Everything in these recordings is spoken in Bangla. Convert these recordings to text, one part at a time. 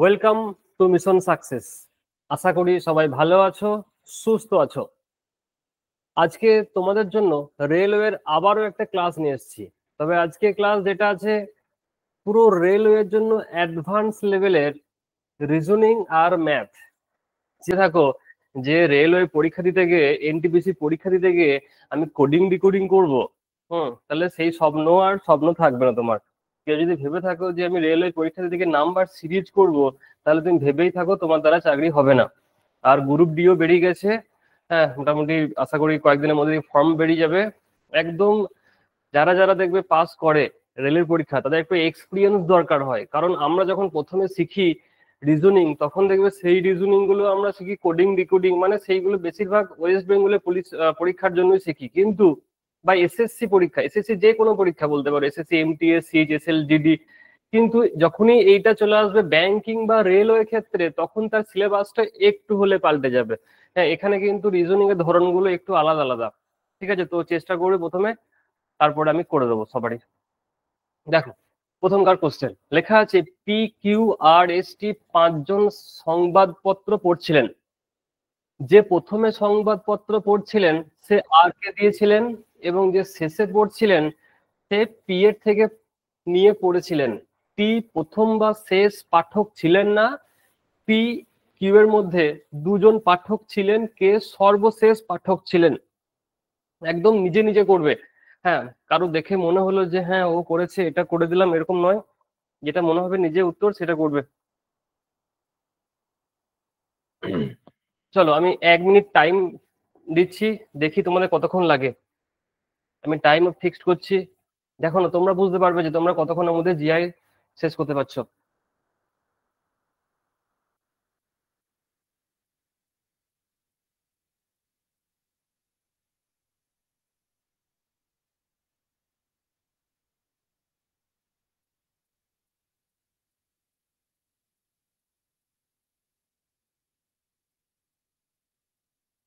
ওয়েলকাম টু মিশন সাকসেস আশা করি সবাই ভালো আছো সুস্থ আছো আজকে তোমাদের জন্য রেলওয়ের আবারও একটা ক্লাস নিয়ে এসেছি তবে আজকে ক্লাস যেটা আছে পুরো রেলওয়ের জন্য অ্যাডভান্স লেভেলের রিজনিং আর ম্যাথ যে থাকো যে রেলওয়ে পরীক্ষা দিতে গিয়ে এনটিপিসি পরীক্ষা দিতে গিয়ে আমি কোডিং ডিকোডিং করব হুম তাহলে সেই স্বপ্ন আর স্বপ্ন থাকবে না তোমার কেউ যদি ভেবে থাকো যে আমি রেলওয়ে পরীক্ষা থেকে নাম্বার সিরিজ করব তাহলে তুমি ভেবেই থাকো তোমার দ্বারা চাকরি হবে না আর গ্রুপ ডিও বেরিয়ে গেছে হ্যাঁ মোটামুটি আশা করি কয়েকদিনের মধ্যে ফর্ম বেরিয়ে যাবে একদম যারা যারা দেখবে পাস করে রেলের পরীক্ষা তাদের একটু এক্সপিরিয়েন্স দরকার হয় কারণ আমরা যখন প্রথমে শিখি রিজনিং তখন দেখবে সেই রিজনিং গুলো আমরা শিখি কোডিং ডিকোডিং মানে সেইগুলো বেশিরভাগ ওয়েস্ট বেঙ্গলের পুলিশ পরীক্ষার জন্যই শিখি কিন্তু বা এসএসসি পরীক্ষা এসএসসি যে কোনো পরীক্ষা বলতে পারো এসএসসি এমটিএস সিএইচএসএল জিডি কিন্তু যখনই এইটা চলে আসবে ব্যাংকিং বা রেলওয়ে ক্ষেত্রে তখন তার সিলেবাসটা একটু হলে পাল্টে যাবে হ্যাঁ এখানে কিন্তু রিজনিং এর ধরনগুলো একটু আলাদা আলাদা ঠিক আছে তো চেষ্টা করবে প্রথমে তারপরে আমি করে দেবো সবারই দেখো প্রথমকার কোশ্চেন লেখা আছে P Q R S T পাঁচজন সংবাদপত্র পড়ছিলেন যে প্রথমে সংবাদপত্র পড়ছিলেন সে আর কে দিয়েছিলেন এবং যে শেষে পড়ছিলেন সে পি এর থেকে নিয়ে পড়েছিলেন পি প্রথম বা শেষ পাঠক ছিলেন না পি কিউ এর মধ্যে দুজন পাঠক ছিলেন কে সর্বশেষ পাঠক ছিলেন একদম নিজে নিজে করবে হ্যাঁ কারো দেখে মনে হলো যে হ্যাঁ ও করেছে এটা করে দিলাম এরকম নয় যেটা মনে হবে নিজে উত্তর সেটা করবে চলো আমি এক মিনিট টাইম দিচ্ছি দেখি তোমাদের কতক্ষণ লাগে আমি টাইমও ফিক্সড করছি দেখো না তোমরা বুঝতে পারবে যে তোমরা কতক্ষণের মধ্যে জিআই শেষ করতে পারছো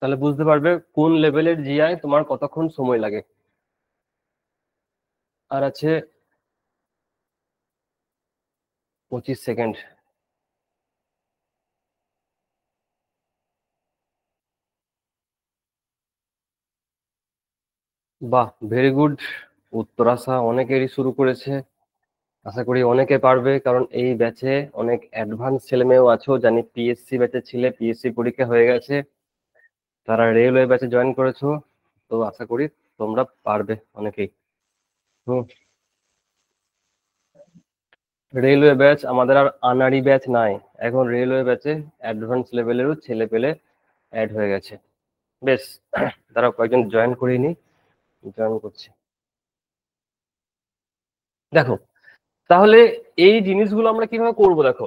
তাহলে বুঝতে পারবে কোন লেভেলের জিআই তোমার কতক্ষণ সময় লাগে আর আছে পঁচিশ সেকেন্ড বাহ ভেরি গুড উত্তর আসা অনেকেরই শুরু করেছে আশা করি অনেকে পারবে কারণ এই ব্যাচে অনেক অ্যাডভান্স ছেলেমেয়েও আছো জানি পিএসসি ব্যাচে ছিলে পিএসসি পরীক্ষা হয়ে গেছে তারা রেলওয়ে ব্যাচে জয়েন করেছো তো আশা করি তোমরা পারবে অনেকেই রেলওয়ে ব্যাচ আমাদের আর আনারি ব্যাচ নাই এখন রেলওয়ে ব্যাচে অ্যাডভান্স লেভেলেরও ছেলে পেলে অ্যাড হয়ে গেছে বেশ তারা কয়েকজন জয়েন করিনি নি জয়েন করছে দেখো তাহলে এই জিনিসগুলো আমরা কিভাবে করব দেখো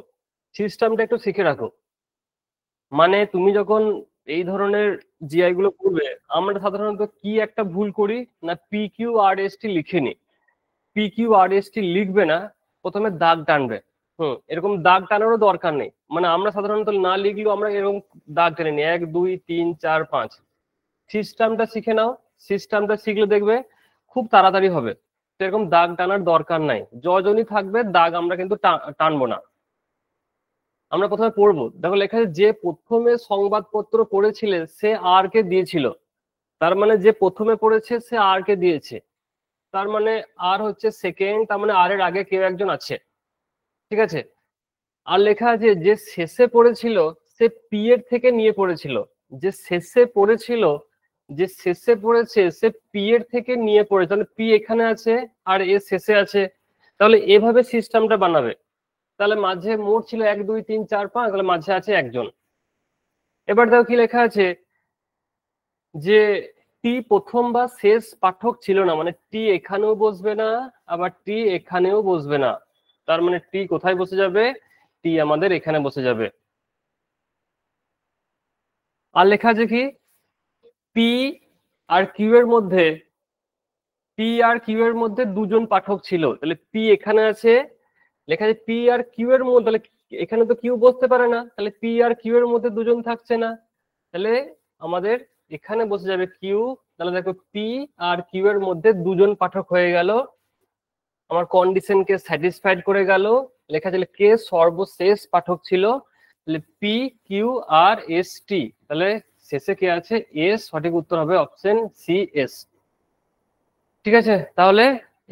সিস্টেমটা একটু শিখে রাখো মানে তুমি যখন এই ধরনের জিআই গুলো করবে আমরা সাধারণত কি একটা ভুল করি না P Q R S T লিখে নিই পি কিউ লিখবে না প্রথমে দাগ টানবে হুম এরকম দাগ টানারও দরকার নেই মানে আমরা সাধারণত না লিখলেও আমরা এরকম দাগ টেনে নিই এক দুই তিন চার পাঁচ সিস্টেমটা শিখে নাও সিস্টেমটা শিখলে দেখবে খুব তাড়াতাড়ি হবে সেরকম দাগ টানার দরকার নাই যজনই থাকবে দাগ আমরা কিন্তু টানবো না আমরা প্রথমে পড়বো দেখো লেখা যে প্রথমে সংবাদপত্র পড়েছিলেন সে আর কে দিয়েছিল তার মানে যে প্রথমে পড়েছে সে আর কে দিয়েছে তার মানে আর হচ্ছে সেকেন্ড তার মানে আর এর আগে কেউ একজন আছে ঠিক আছে আর লেখা আছে যে শেষে পড়েছিল সে পি এর থেকে নিয়ে পড়েছিল যে শেষে পড়েছিল যে শেষে পড়েছে সে পি এর থেকে নিয়ে পড়ে তাহলে পি এখানে আছে আর এ শেষে আছে তাহলে এভাবে সিস্টেমটা বানাবে তাহলে মাঝে মোট ছিল এক দুই তিন চার পাঁচ তাহলে মাঝে আছে একজন এবার দেখো কি লেখা আছে যে টি প্রথম বা শেষ পাঠক ছিল না মানে টি এখানেও বসবে না আবার টি এখানেও বসবে না তার মানে টি কোথায় বসে যাবে টি আমাদের এখানে বসে যাবে আর লেখা আছে কি পি আর কিউ এর মধ্যে পি আর কিউ এর মধ্যে দুজন পাঠক ছিল তাহলে পি এখানে আছে লেখা আছে পি আর কিউ এর মধ্যে তাহলে এখানে তো কিউ বসতে পারে না তাহলে পি আর কিউ এর মধ্যে দুজন থাকছে না তাহলে আমাদের এখানে বসে যাবে কিউ তাহলে দেখো পি আর কিউ এর মধ্যে দুজন পাঠক হয়ে গেল আমার কন্ডিশনকে স্যাটিসফাইড করে গেল লেখা ছিল কে সর্বশেষ পাঠক ছিল তাহলে P Q R S T তাহলে শেষে কে আছে এস সঠিক উত্তর হবে অপশন সি এস ঠিক আছে তাহলে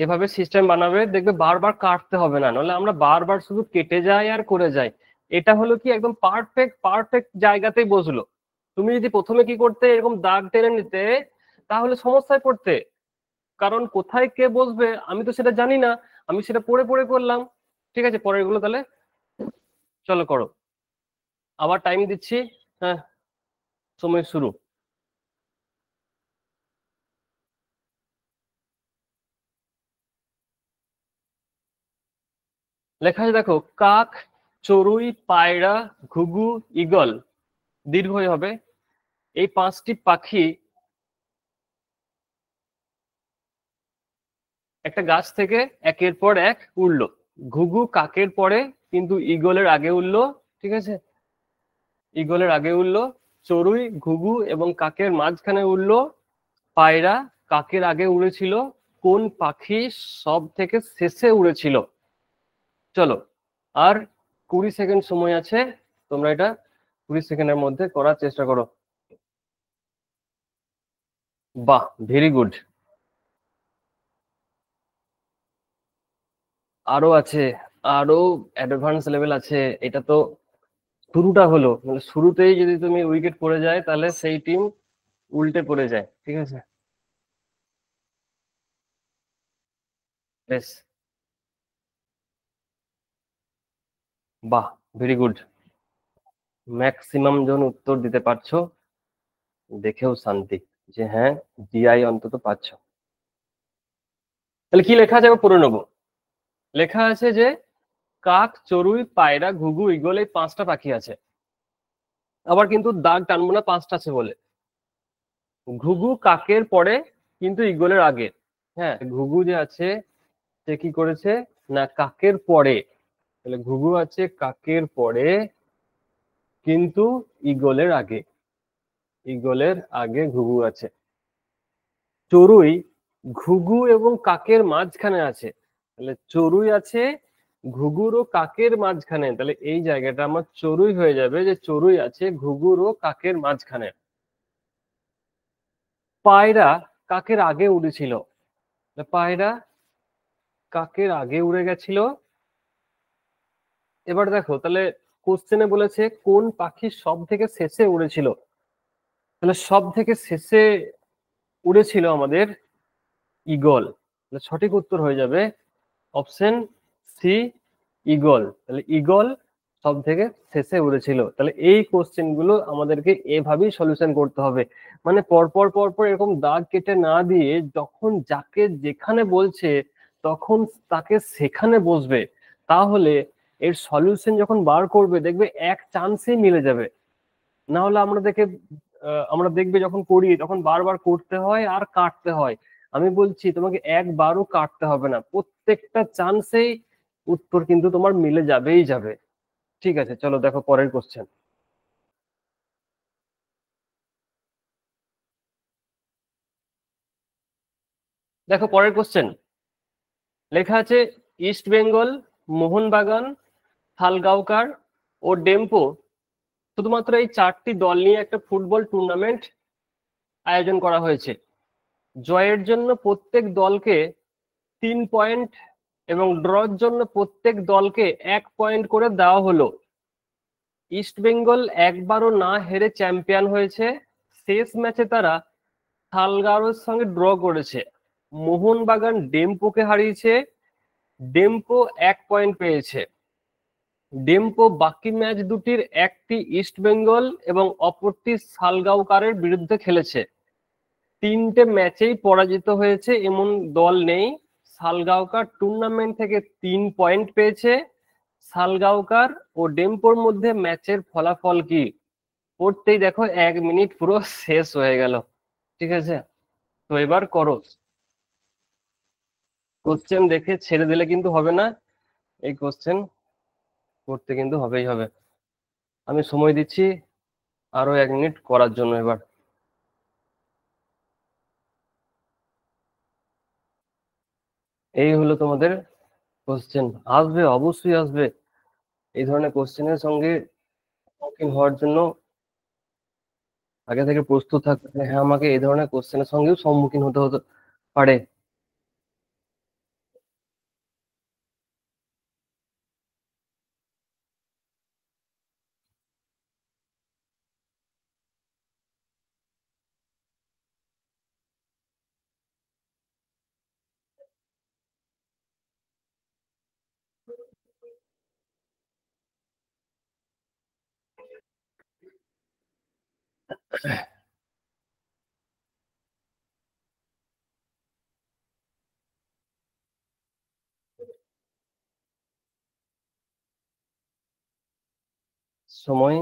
এভাবে সিস্টেম বানাবে দেখবে বারবার কাটতে হবে না নাহলে আমরা বারবার শুধু কেটে যাই আর করে যাই এটা হলো কি একদম পারফেক্ট পারফেক্ট জায়গাতেই বসলো তুমি যদি প্রথমে কি করতে এরকম দাগ টেনে নিতে তাহলে সমস্যায় পড়তে কারণ কোথায় কে বসবে আমি তো সেটা জানি না আমি সেটা পড়ে পড়ে করলাম ঠিক আছে পরের গুলো তাহলে চলো করো আবার টাইম দিচ্ছি হ্যাঁ সময় শুরু লেখা আছে দেখো কাক চড়ুই পায়রা ঘুঘু ইগল দীর্ঘই হবে এই পাঁচটি পাখি একটা গাছ থেকে একের পর এক উড়লো ঘুঘু কাকের পরে কিন্তু ইগলের আগে উড়লো ঠিক আছে ইগলের আগে উড়লো চড়ুই ঘুঘু এবং কাকের মাঝখানে উড়লো পায়রা কাকের আগে উড়েছিল কোন পাখি সব থেকে শেষে উড়েছিল চলো আর কুড়ি সেকেন্ড সময় আছে তোমরা এটা কুড়ি সেকেন্ডের মধ্যে করার চেষ্টা করো বাহ ভেরি গুড আরো আছে আরো অ্যাডভান্স লেভেল আছে এটা তো শুরুটা হলো মানে শুরুতেই যদি তুমি উইকেট পড়ে যায় তাহলে সেই টিম উল্টে পড়ে যায় ঠিক আছে বেশ বাহ ভেরি গুড ম্যাক্সিমাম জন উত্তর দিতে পারছো দেখেও শান্তি যে হ্যাঁ ডিআই অন্তত পাচ্ছ তাহলে কি লেখা আছে পুরো নেব লেখা আছে যে কাক চড়ুই পায়রা ঘুঘু ইগল এই পাঁচটা পাখি আছে আবার কিন্তু দাগ টানবো না পাঁচটা আছে বলে ঘুঘু কাকের পরে কিন্তু ইগলের আগে হ্যাঁ ঘুঘু যে আছে সে কি করেছে না কাকের পরে তাহলে ঘুঘু আছে কাকের পরে কিন্তু ইগলের আগে ঈগলের আগে ঘুঘু আছে চড়ুই ঘুঘু এবং কাকের মাঝখানে আছে তাহলে চড়ুই আছে ঘুঘুর ও কাকের মাঝখানে তাহলে এই জায়গাটা আমার চড়ুই হয়ে যাবে যে চড়ুই আছে ঘুঘুর ও কাকের মাঝখানে পায়রা কাকের আগে উড়েছিল পায়রা কাকের আগে উড়ে গেছিল এবার দেখো তাহলে কোশ্চেনে বলেছে কোন পাখি সব থেকে শেষে উড়েছিল তাহলে সব থেকে শেষে উড়েছিল আমাদের ইগল তাহলে সঠিক উত্তর হয়ে যাবে অপশন সি ইগল তাহলে ইগল সব থেকে শেষে উড়েছিল তাহলে এই কোশ্চেন গুলো আমাদেরকে এভাবেই সলিউশন করতে হবে মানে পরপর পরপর এরকম দাগ কেটে না দিয়ে যখন যাকে যেখানে বলছে তখন তাকে সেখানে বসবে তাহলে এর সলিউশন যখন বার করবে দেখবে এক চান্সেই মিলে যাবে না হলে আমরা দেখে আমরা দেখবে যখন করি তখন বারবার করতে হয় আর কাটতে হয় আমি বলছি তোমাকে একবারও কাটতে হবে না প্রত্যেকটা চান্সেই উত্তর কিন্তু তোমার মিলে যাবেই যাবে ঠিক আছে চলো দেখো পরের কোশ্চেন দেখো পরের কোশ্চেন লেখা আছে ইস্ট বেঙ্গল মোহনবাগান থালগাঁওকার ও ডেম্পো শুধুমাত্র এই চারটি দল নিয়ে একটা ফুটবল টুর্নামেন্ট আয়োজন করা হয়েছে জয়ের জন্য প্রত্যেক দলকে তিন পয়েন্ট এবং ড্রর জন্য প্রত্যেক দলকে এক পয়েন্ট করে দেওয়া হলো ইস্ট বেঙ্গল একবারও না হেরে চ্যাম্পিয়ন হয়েছে শেষ ম্যাচে তারা থালগারোর সঙ্গে ড্র করেছে মোহনবাগান ডেম্পোকে হারিয়েছে ডেম্পো এক পয়েন্ট পেয়েছে ডেম্পো বাকি ম্যাচ দুটির একটি ইস্টবেঙ্গল এবং অপরটি সালগাওকারের বিরুদ্ধে খেলেছে তিনটে ম্যাচেই পরাজিত হয়েছে এমন দল নেই সালগাওকার টুর্নামেন্ট থেকে তিন পয়েন্ট পেয়েছে সালগাওকার ও ডেম্পোর মধ্যে ম্যাচের ফলাফল কি পড়তেই দেখো এক মিনিট পুরো শেষ হয়ে গেল ঠিক আছে তো এবার করো কোশ্চেন দেখে ছেড়ে দিলে কিন্তু হবে না এই কোশ্চেন করতে কিন্তু হবেই হবে আমি সময় দিচ্ছি আরো এক মিনিট করার জন্য এবার এই হলো তোমাদের কোশ্চেন আসবে অবশ্যই আসবে এই ধরনের কোশ্চেনের সঙ্গে হওয়ার জন্য আগে থেকে প্রস্তুত থাকতে হ্যাঁ আমাকে এই ধরনের কোশ্চেনের সঙ্গেও সম্মুখীন হতে হতে পারে সময়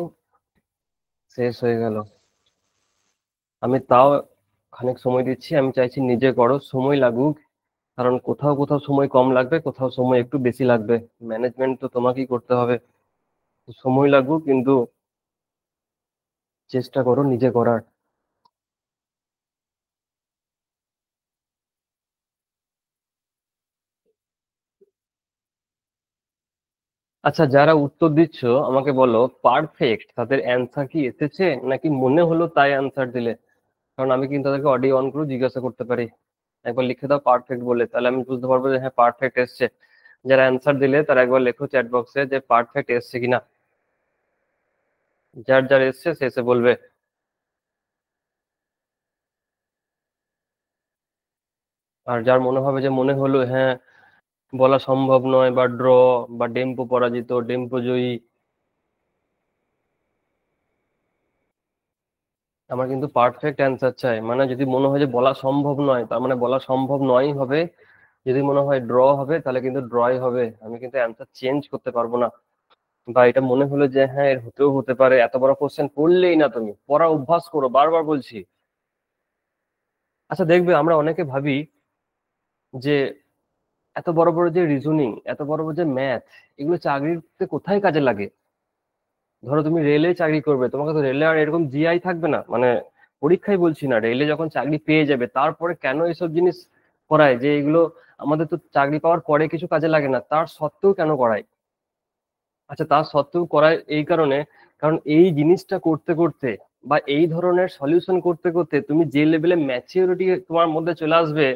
শেষ হয়ে গেল আমি তাও খানিক সময় দিচ্ছি আমি চাইছি নিজে করো সময় লাগুক কারণ কোথাও কোথাও সময় কম লাগবে কোথাও সময় একটু বেশি লাগবে ম্যানেজমেন্ট তো তোমাকেই করতে হবে সময় লাগুক কিন্তু চেষ্টা করো নিজে করার আচ্ছা যারা উত্তর দিচ্ছ আমাকে বলো পারফেক্ট তাদের অ্যান্সার কি এসেছে নাকি মনে হলো তাই অ্যান্সার দিলে কারণ আমি কিন্তু তাদেরকে অডিও অন করে জিজ্ঞাসা করতে পারি একবার লিখে দাও পারফেক্ট বলে তাহলে আমি বুঝতে পারবো যে হ্যাঁ পারফেক্ট এসছে যারা অ্যান্সার দিলে তারা একবার লেখো চ্যাট বক্সে যে পারফেক্ট এসছে কিনা যার যার এসছে সে এসে বলবে আর যার মনে হবে যে মনে হলো হ্যাঁ বলা সম্ভব নয় বা ড্র বা ডেম্পো পরাজিত ডেম্পো জয়ী আমার কিন্তু পারফেক্ট অ্যান্সার চাই মানে যদি মনে হয় যে বলা সম্ভব নয় তার মানে বলা সম্ভব নয়ই হবে যদি মনে হয় ড্র হবে তাহলে কিন্তু ড্রই হবে আমি কিন্তু অ্যান্সার চেঞ্জ করতে পারবো না বা এটা মনে হলো যে হ্যাঁ এর হতেও হতে পারে এত বড় কোশ্চেন পড়লেই না তুমি পড়া অভ্যাস করো বারবার বলছি আচ্ছা দেখবে আমরা অনেকে ভাবি যে এত বড় বড় যে রিজনিং এত বড় বড় যে ম্যাথ এগুলো চাকরিতে কোথায় কাজে লাগে ধরো তুমি রেলে চাকরি করবে তোমাকে তো রেলে আর এরকম জিআই থাকবে না মানে পরীক্ষায় বলছি না রেলে যখন চাকরি পেয়ে যাবে তারপরে কেন এসব জিনিস করায় যে এগুলো আমাদের তো চাকরি পাওয়ার পরে কিছু কাজে লাগে না তার সত্ত্বেও কেন করায় আচ্ছা তার সত্ত্বেও করায় এই কারণে কারণ এই জিনিসটা করতে করতে বা এই ধরনের সলিউশন করতে করতে তুমি যে লেভেলে ম্যাচিউরিটি তোমার মধ্যে চলে আসবে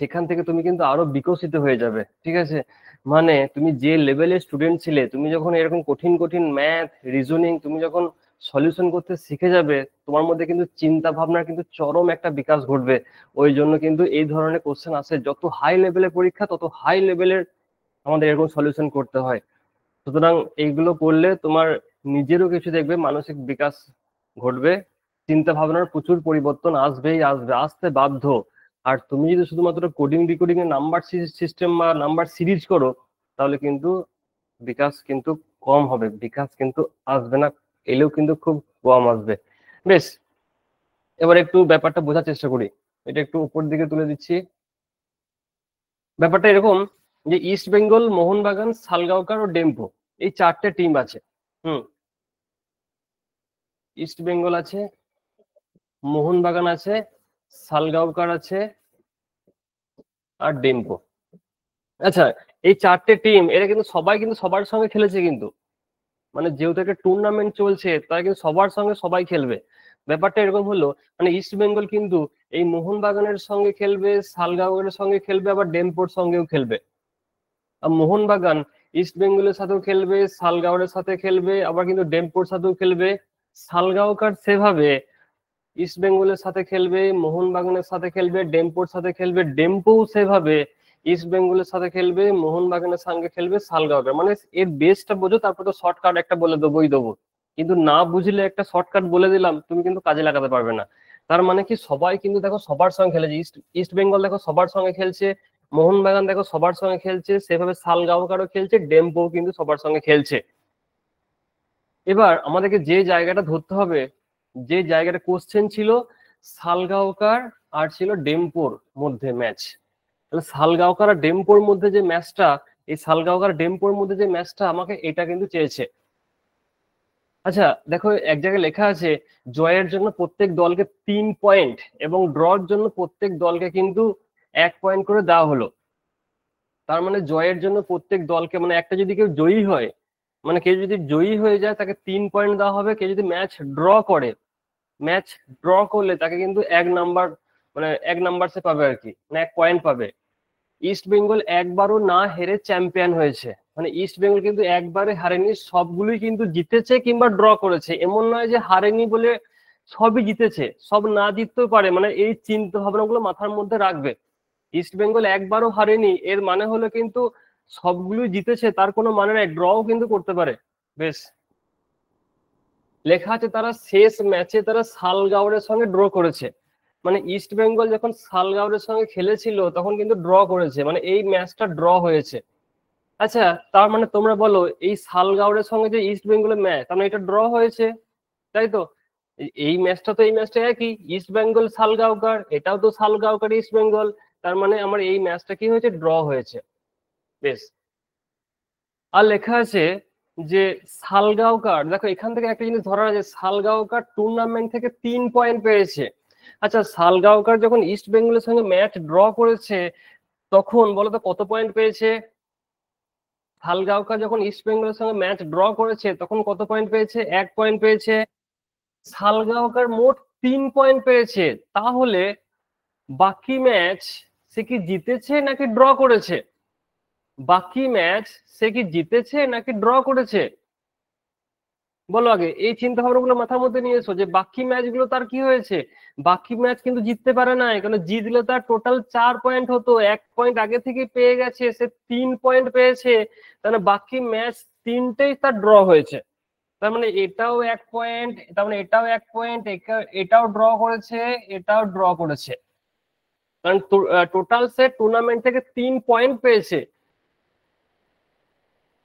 সেখান থেকে তুমি কিন্তু আরো বিকশিত হয়ে যাবে ঠিক আছে মানে তুমি যে লেভেলে স্টুডেন্ট ছিলে তুমি যখন এরকম কঠিন কঠিন ম্যাথ রিজনিং তুমি যখন সলিউশন করতে শিখে যাবে তোমার মধ্যে কিন্তু চিন্তা ভাবনার কিন্তু চরম একটা বিকাশ ঘটবে ওই জন্য কিন্তু এই ধরনের কোশ্চেন আসে যত হাই লেভেলের পরীক্ষা তত হাই লেভেলের আমাদের এরকম সলিউশন করতে হয় সুতরাং এইগুলো করলে তোমার নিজেরও কিছু দেখবে মানসিক বিকাশ ঘটবে চিন্তা ভাবনার প্রচুর পরিবর্তন আসবেই আসবে আসতে বাধ্য আর তুমি যদি শুধুমাত্র কোডিং রিকোডিং এর নাম্বার সিস্টেম বা নাম্বার সিরিজ করো তাহলে কিন্তু বিকাশ কিন্তু কম হবে বিকাশ কিন্তু আসবে না এলেও কিন্তু খুব কম আসবে বেশ এবার একটু ব্যাপারটা বোঝার চেষ্টা করি এটা একটু উপর দিকে তুলে দিচ্ছি ব্যাপারটা এরকম যে ইস্ট বেঙ্গল মোহনবাগান সালগাঁওকার ও ডেম্পো এই চারটে টিম আছে হুম ইস্ট বেঙ্গল আছে মোহনবাগান আছে সালগাঁওকার আছে আর ডেম্পো আচ্ছা এই চারটে টিম এরা কিন্তু সবাই কিন্তু সবার সঙ্গে খেলেছে কিন্তু মানে যেহেতু একটা টুর্নামেন্ট চলছে তারা কিন্তু সবার সঙ্গে সবাই খেলবে ব্যাপারটা এরকম হলো মানে ইস্ট বেঙ্গল কিন্তু এই মোহনবাগানের সঙ্গে খেলবে শালগাঁওয়ের সঙ্গে খেলবে আবার ডেমপোর সঙ্গেও খেলবে আর মোহনবাগান ইস্ট বেঙ্গলের সাথেও খেলবে শালগাঁওয়ের সাথে খেলবে আবার কিন্তু ডেমপোর সাথেও খেলবে শালগাঁওকার সেভাবে ইস্ট বেঙ্গলের সাথে খেলবে মোহনবাগানের সাথে খেলবে ডেম্পোর সাথে খেলবে ডেম্পো সেভাবে ইস্ট বেঙ্গলের সাথে খেলবে মোহনবাগানের সঙ্গে খেলবে সালগাঁওকে মানে এর বেসটা বোঝো তারপর তো শর্টকাট একটা বলে দেবোই দেবো কিন্তু না বুঝলে একটা শর্টকাট বলে দিলাম তুমি কিন্তু কাজে লাগাতে পারবে না তার মানে কি সবাই কিন্তু দেখো সবার সঙ্গে খেলেছে ইস্ট ইস্ট বেঙ্গল দেখো সবার সঙ্গে খেলছে মোহনবাগান দেখো সবার সঙ্গে খেলছে সেভাবে সালগাঁওকারও খেলছে ডেম্পো কিন্তু সবার সঙ্গে খেলছে এবার আমাদেরকে যে জায়গাটা ধরতে হবে যে জায়গাটা কোশ্চেন ছিল সালগাওকার আর ছিল ডেম্পোর মধ্যে ম্যাচ তাহলে সালগাওকার আর ডেম্পোর মধ্যে যে ম্যাচটা এই সালগাওকার ডেম্পোর মধ্যে যে ম্যাচটা আমাকে এটা কিন্তু চেয়েছে আচ্ছা দেখো এক জায়গায় লেখা আছে জয়ের জন্য প্রত্যেক দলকে তিন পয়েন্ট এবং ড্রর জন্য প্রত্যেক দলকে কিন্তু এক পয়েন্ট করে দেওয়া হলো তার মানে জয়ের জন্য প্রত্যেক দলকে মানে একটা যদি কেউ জয়ী হয় মানে কেউ যদি জয়ী হয়ে যায় তাকে তিন পয়েন্ট দেওয়া হবে কেউ যদি ম্যাচ ড্র করে ম্যাচ ড্র করলে তাকে কিন্তু এক নাম্বার মানে এক নাম্বার সে পাবে আর কি মানে এক পয়েন্ট পাবে ইস্ট বেঙ্গল একবারও না হেরে চ্যাম্পিয়ন হয়েছে মানে ইস্ট বেঙ্গল কিন্তু একবারে হারেনি সবগুলোই কিন্তু জিতেছে কিংবা ড্র করেছে এমন নয় যে হারেনি বলে সবই জিতেছে সব না জিততেও পারে মানে এই চিন্তা ভাবনাগুলো মাথার মধ্যে রাখবে ইস্ট বেঙ্গল একবারও হারেনি এর মানে হলো কিন্তু সবগুলোই জিতেছে তার কোনো মানে নাই ড্রও কিন্তু করতে পারে বেশ লেখা আছে তারা শেষ ম্যাচে তারা সালগাওয়ারের সঙ্গে ড্র করেছে মানে ইস্ট বেঙ্গল যখন সালগাওয়ারের সঙ্গে খেলেছিল তখন কিন্তু ড্র করেছে মানে এই ম্যাচটা ড্র হয়েছে আচ্ছা তার মানে তোমরা বলো এই সালগাওয়ারের সঙ্গে যে ইস্ট বেঙ্গলের ম্যাচ তার মানে এটা ড্র হয়েছে তাই তো এই ম্যাচটা তো এই ম্যাচটা একই ইস্ট বেঙ্গল সালগাওকার এটাও তো সালগাওকার ইস্ট বেঙ্গল তার মানে আমার এই ম্যাচটা কি হয়েছে ড্র হয়েছে বেশ আর লেখা আছে যে সালগাঁওকার দেখো এখান থেকে একটা জিনিস ধরা যে সালগাঁওকার টুর্নামেন্ট থেকে তিন পয়েন্ট পেয়েছে আচ্ছা সালগাঁওকার যখন ইস্ট বেঙ্গলের সঙ্গে ম্যাচ ড্র করেছে তখন বলো তো কত পয়েন্ট পেয়েছে সালগাঁওকার যখন ইস্ট বেঙ্গলের সঙ্গে ম্যাচ ড্র করেছে তখন কত পয়েন্ট পেয়েছে এক পয়েন্ট পেয়েছে সালগাঁওকার মোট তিন পয়েন্ট পেয়েছে তাহলে বাকি ম্যাচ সে কি জিতেছে নাকি ড্র করেছে বাকি ম্যাচ সে কি জিতেছে নাকি ড্র করেছে বলো আগে এই চিন্তা ভাবনাগুলো মাথার মধ্যে নিয়ে এসো যে বাকি ম্যাচগুলো তার কি হয়েছে বাকি ম্যাচ কিন্তু জিততে পারে না কারণ জিতলে তার টোটাল চার পয়েন্ট হতো এক পয়েন্ট আগে থেকে পেয়ে গেছে সে তিন পয়েন্ট পেয়েছে তাহলে মানে বাকি ম্যাচ তিনটেই তার ড্র হয়েছে তার মানে এটাও এক পয়েন্ট তার মানে এটাও এক পয়েন্ট এটাও ড্র করেছে এটাও ড্র করেছে কারণ টোটাল সে টুর্নামেন্ট থেকে তিন পয়েন্ট পেয়েছে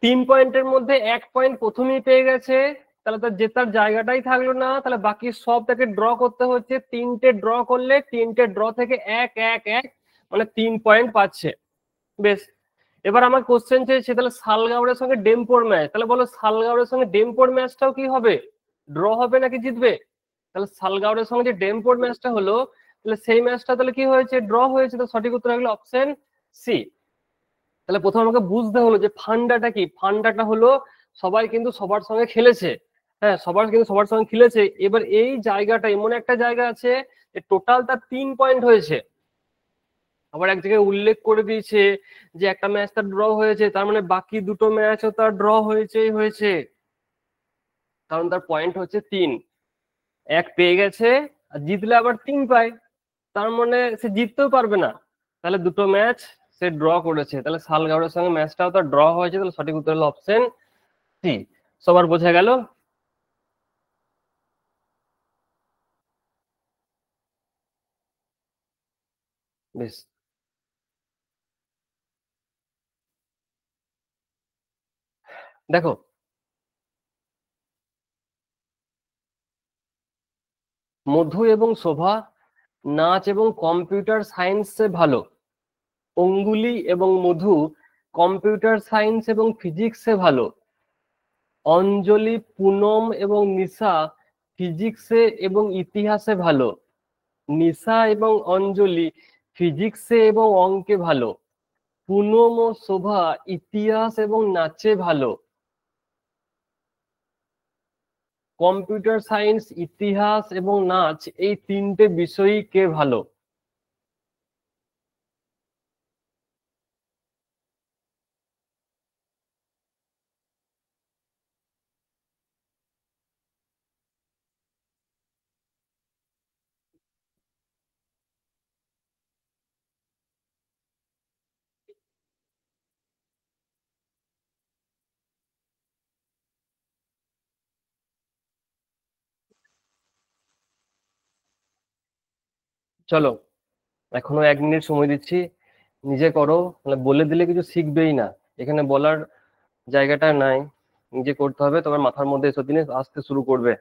তিন পয়েন্টের মধ্যে এক পয়েন্ট প্রথমেই পেয়ে গেছে তাহলে তার জেতার জায়গাটাই থাকলো না তাহলে বাকি সব তাকে ড্র করতে হচ্ছে তিনটে ড্র করলে তিনটে ড্র থেকে এক এক এক মানে তিন পয়েন্ট পাচ্ছে বেশ এবার আমার কোশ্চেন চেয়েছে তাহলে সালগাউরের সঙ্গে ডেমপোর ম্যাচ তাহলে বলো সালগাউরের সঙ্গে ডেমপোর ম্যাচটাও কি হবে ড্র হবে নাকি জিতবে তাহলে সালগাউরের সঙ্গে যে ডেমপোর ম্যাচটা হলো তাহলে সেই ম্যাচটা তাহলে কি হয়েছে ড্র হয়েছে তো সঠিক উত্তর হলো অপশন সি তাহলে প্রথম আমাকে বুঝতে হলো যে ফান্ডাটা কি ফান্ডাটা হলো সবাই কিন্তু সবার সঙ্গে খেলেছে হ্যাঁ সবার কিন্তু সবার সঙ্গে খেলেছে এবার এই জায়গাটা এমন একটা জায়গা আছে যে টোটাল তার তিন পয়েন্ট হয়েছে আবার এক জায়গায় উল্লেখ করে দিয়েছে যে একটা ম্যাচ তার ড্র হয়েছে তার মানে বাকি দুটো ম্যাচও তার ড্র হয়েছেই হয়েছে কারণ তার পয়েন্ট হচ্ছে তিন এক পেয়ে গেছে আর জিতলে আবার তিন পায় তার মানে সে জিততেও পারবে না তাহলে দুটো ম্যাচ সে ড্র করেছে তাহলে সালগাউডের সঙ্গে ম্যাচটাও তার ড্র হয়েছে তাহলে সঠিক উত্তর হলো অপশন সি সবার বোঝা গেল বেশ দেখো মধু এবং শোভা নাচ এবং কম্পিউটার সায়েন্সে ভালো অঙ্গুলি এবং মধু কম্পিউটার সায়েন্স এবং ফিজিক্সে ভালো অঞ্জলি পুনম এবং নিশা ফিজিক্সে এবং ইতিহাসে ভালো নিশা এবং অঞ্জলি ফিজিক্সে এবং অঙ্কে ভালো পুনম ও শোভা ইতিহাস এবং নাচে ভালো কম্পিউটার সায়েন্স ইতিহাস এবং নাচ এই তিনটে বিষয়ই কে ভালো চলো এখনো এক মিনিট সময় দিচ্ছি নিজে করো মানে বলে দিলে কিছু শিখবেই না এখানে বলার জায়গাটা নাই নিজে করতে হবে তোমার মাথার মধ্যে এসব জিনিস আসতে শুরু করবে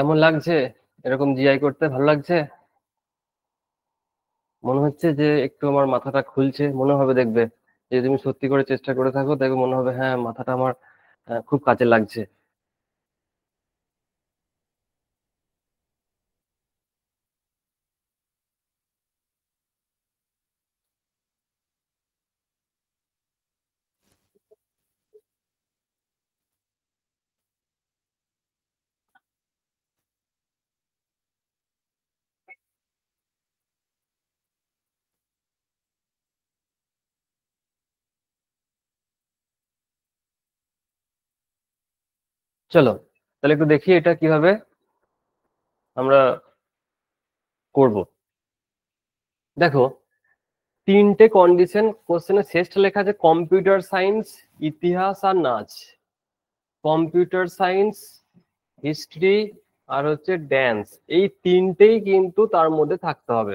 কেমন লাগছে এরকম জিআই করতে ভালো লাগছে মনে হচ্ছে যে একটু আমার মাথাটা খুলছে মনে হবে দেখবে যে তুমি সত্যি করে চেষ্টা করে থাকো দেখবে মনে হবে হ্যাঁ মাথাটা আমার খুব কাজে লাগছে চলো তাহলে একটু দেখি এটা কিভাবে আমরা করব দেখো তিনটে কন্ডিশন কোশ্চেনে শ্রেষ্ঠ লেখা আছে কম্পিউটার সায়েন্স ইতিহাস আর নাচ কম্পিউটার সায়েন্স হিস্ট্রি আর হচ্ছে ড্যান্স এই তিনটেই কিন্তু তার মধ্যে থাকতে হবে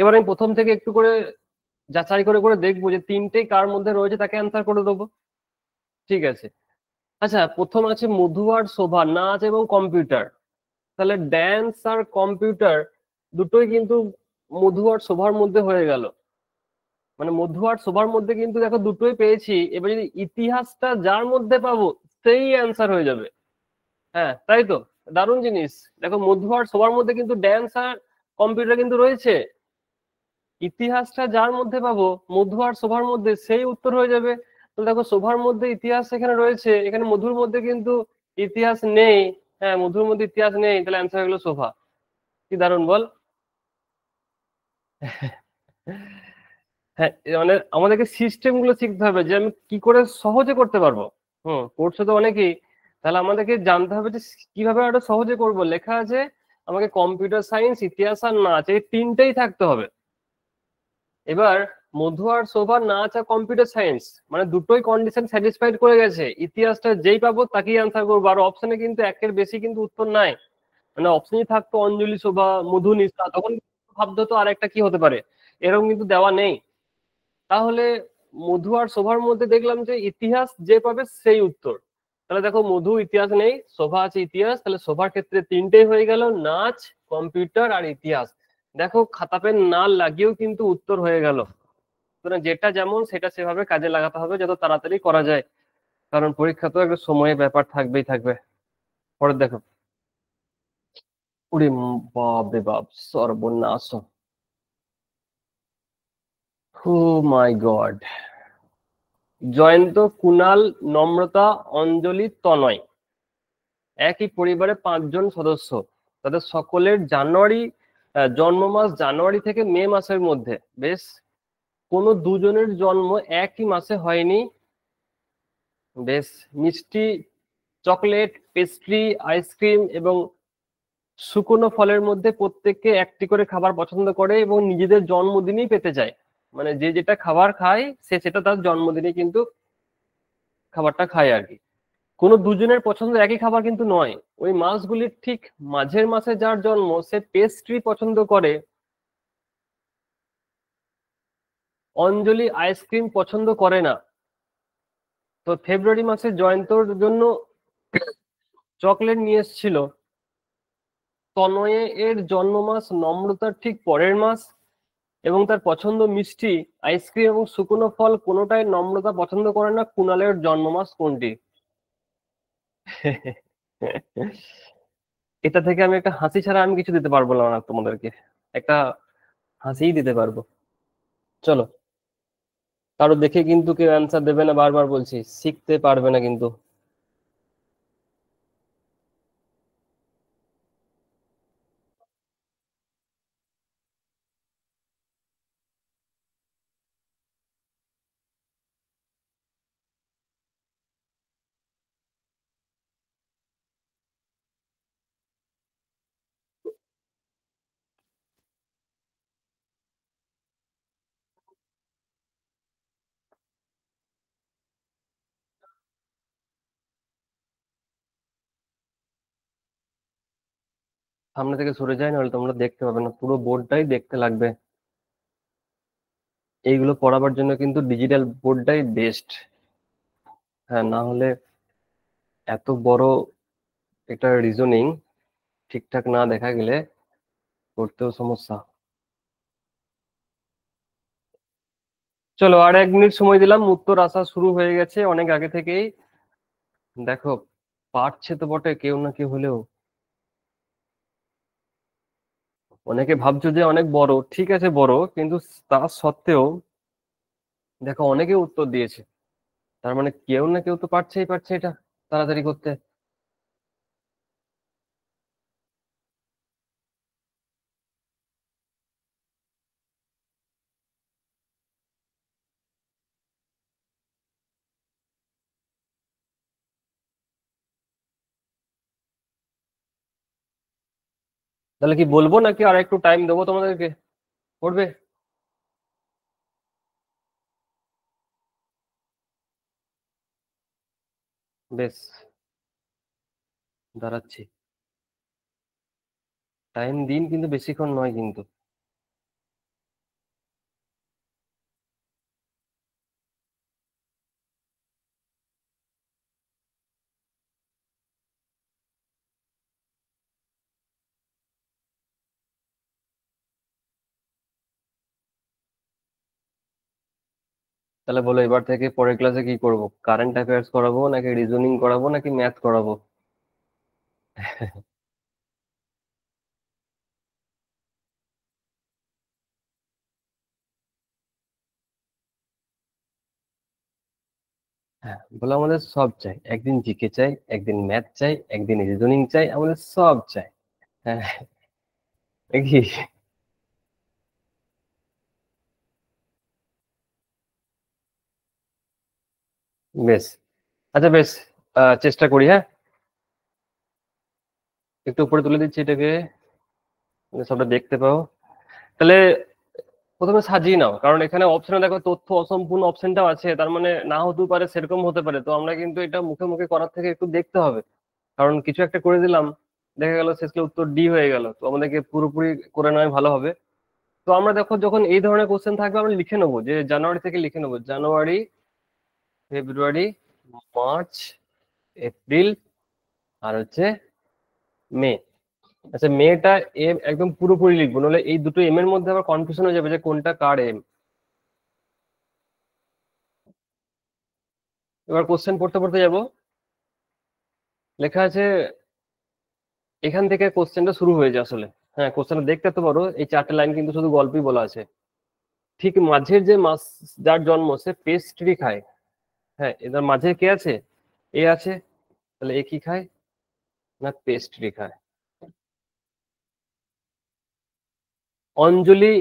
এবার আমি প্রথম থেকে একটু করে যাচাই করে করে দেখবো যে তিনটেই কার মধ্যে রয়েছে তাকে অ্যান্সার করে দেবো ঠিক আছে আচ্ছা প্রথম আছে মধু আর শোভা নাচ এবং কম্পিউটার তাহলে ড্যান্স আর কম্পিউটার দুটোই কিন্তু মধু আর শোভার মধ্যে হয়ে গেল মানে মধু আর শোভার মধ্যে কিন্তু দেখো দুটোই পেয়েছি এবার যদি ইতিহাসটা যার মধ্যে পাবো সেই অ্যান্সার হয়ে যাবে হ্যাঁ তাই তো দারুণ জিনিস দেখো মধু আর শোভার মধ্যে কিন্তু ড্যান্স আর কম্পিউটার কিন্তু রয়েছে ইতিহাসটা যার মধ্যে পাবো মধু আর শোভার মধ্যে সেই উত্তর হয়ে যাবে দেখো শোভার মধ্যে ইতিহাস এখানে রয়েছে এখানে মধুর মধ্যে কিন্তু ইতিহাস নেই হ্যাঁ মধুর মধ্যে ইতিহাস নেই তাহলে অ্যান্সার হয়ে গেল শোভা কি দারুন বল হ্যাঁ মানে আমাদেরকে সিস্টেম গুলো শিখতে হবে যে আমি কি করে সহজে করতে পারবো হুম করছে তো অনেকেই তাহলে আমাদেরকে জানতে হবে যে কিভাবে আরো সহজে করব লেখা আছে আমাকে কম্পিউটার সায়েন্স ইতিহাস আর নাচ এই তিনটেই থাকতে হবে এবার মধু আর শোভা না আছে কম্পিউটার সায়েন্স মানে দুটোই কন্ডিশন স্যাটিসফাইড করে গেছে ইতিহাসটা যেই পাবো তাকেই আনসার করবো আর অপশনে কিন্তু একের বেশি কিন্তু উত্তর নাই মানে অপশনই থাকতো অঞ্জলি শোভা মধু নিশা তখন ভাবতো তো আর একটা কি হতে পারে এরকম কিন্তু দেওয়া নেই তাহলে মধু আর শোভার মধ্যে দেখলাম যে ইতিহাস যে পাবে সেই উত্তর তাহলে দেখো মধু ইতিহাস নেই শোভা আছে ইতিহাস তাহলে শোভার ক্ষেত্রে তিনটেই হয়ে গেল নাচ কম্পিউটার আর ইতিহাস দেখো খাতা না লাগিয়েও কিন্তু উত্তর হয়ে গেল সুতরাং যেটা যেমন সেটা সেভাবে কাজে লাগাতে হবে যত তাড়াতাড়ি করা যায় কারণ পরীক্ষা তো একটা সময়ের ব্যাপার থাকবেই থাকবে পরে দেখো উড়ি বাপ রে বাপ সর্বনাশ মাই গড জয়ন্ত কুনাল নম্রতা অঞ্জলি তনয় একই পরিবারে পাঁচজন সদস্য তাদের সকলের জানুয়ারি জন্ম মাস জানুয়ারি থেকে মে মাসের মধ্যে বেশ কোনো দুজনের জন্ম একই মাসে হয়নি বেশ মিষ্টি চকলেট পেস্ট্রি আইসক্রিম এবং শুকনো ফলের মধ্যে প্রত্যেককে একটি করে খাবার পছন্দ করে এবং নিজেদের জন্মদিনেই পেতে যায় মানে যে যেটা খাবার খায় সে সেটা তার জন্মদিনে কিন্তু খাবারটা খায় আর কি কোনো দুজনের পছন্দ একই খাবার কিন্তু নয় ওই মাসগুলির ঠিক মাঝের মাসে যার জন্ম সে পেস্ট্রি পছন্দ করে অঞ্জলি আইসক্রিম পছন্দ করে না তো ফেব্রুয়ারি মাসে জয়ন্তর জন্য চকলেট নিয়ে এসেছিল তনয়ে এর জন্ম মাস নম্রতার ঠিক পরের মাস এবং তার পছন্দ মিষ্টি আইসক্রিম এবং শুকনো ফল কোনোটাই নম্রতা পছন্দ করে না কুণালের জন্ম মাস কোনটি এটা থেকে আমি একটা হাসি ছাড়া আমি কিছু দিতে পারবো না তোমাদেরকে একটা হাসিই দিতে পারবো চলো কারো দেখে কিন্তু কেউ অ্যান্সার দেবে না বারবার বলছি শিখতে পারবে না কিন্তু সামনে থেকে সরে যায় নাহলে তোমরা দেখতে পাবে না পুরো বোর্ডটাই দেখতে লাগবে এইগুলো পড়াবার জন্য কিন্তু ডিজিটাল বোর্ডটাই বেস্ট হ্যাঁ না হলে এত বড় একটা রিজনিং ঠিকঠাক না দেখা গেলে করতেও সমস্যা চলো আর এক মিনিট সময় দিলাম উত্তর আসা শুরু হয়ে গেছে অনেক আগে থেকেই দেখো পারছে তো বটে কেউ না কেউ হলেও অনেকে ভাবছো যে অনেক বড় ঠিক আছে বড় কিন্তু তা সত্ত্বেও দেখো অনেকে উত্তর দিয়েছে তার মানে কেউ না কেউ তো পারছেই পারছে এটা তাড়াতাড়ি করতে তাহলে কি বলবো নাকি আর একটু টাইম দেবো তোমাদেরকে পড়বে বেশ দাঁড়াচ্ছি টাইম দিন কিন্তু বেশিক্ষণ নয় কিন্তু তাহলে বলো এবার থেকে পরের ক্লাসে কি করব কারেন্ট অ্যাফেয়ার্স করাবো নাকি রিজনিং করাবো নাকি ম্যাথ করাবো হ্যাঁ বলো আমাদের সব চাই একদিন জিকে চাই একদিন ম্যাথ চাই একদিন রিজনিং চাই আমাদের সব চাই হ্যাঁ কি বেশ আচ্ছা বেশ চেষ্টা করি হ্যাঁ একটু উপরে তুলে দিচ্ছি এটাকে মানে সবটা দেখতে পাও তাহলে প্রথমে সাজিয়ে নাও কারণ এখানে অপশনে দেখো তথ্য অসম্পূর্ণ অপশনটাও আছে তার মানে না হতেও পারে সেরকম হতে পারে তো আমরা কিন্তু এটা মুখে মুখে করার থেকে একটু দেখতে হবে কারণ কিছু একটা করে দিলাম দেখা গেল শেষকে উত্তর ডি হয়ে গেল তো আমাদেরকে পুরোপুরি করে নেওয়াই ভালো হবে তো আমরা দেখো যখন এই ধরনের কোশ্চেন থাকবে আমরা লিখে নেবো যে জানুয়ারি থেকে লিখে নেবো জানুয়ারি ফেব্রুয়ারি মার্চ এপ্রিল আর হচ্ছে মে আচ্ছা মেটা এম একদম পুরোপুরি লিখবো নাহলে এই দুটো এম এর মধ্যে আবার কনফিউশন হয়ে যাবে যে কোনটা কার এম এবার কোশ্চেন পড়তে পড়তে যাব লেখা আছে এখান থেকে কোশ্চেনটা শুরু হয়েছে আসলে হ্যাঁ কোশ্চেনটা দেখতে তো পারো এই চারটে লাইন কিন্তু শুধু গল্পই বলা আছে ঠিক মাঝের যে মাস যার জন্ম সে পেস্ট্রি খায় হ্যাঁ এদের মাঝে কে আছে এ আছে তাহলে এ কি খায় না পেস্ট্রি খায় অঞ্জলি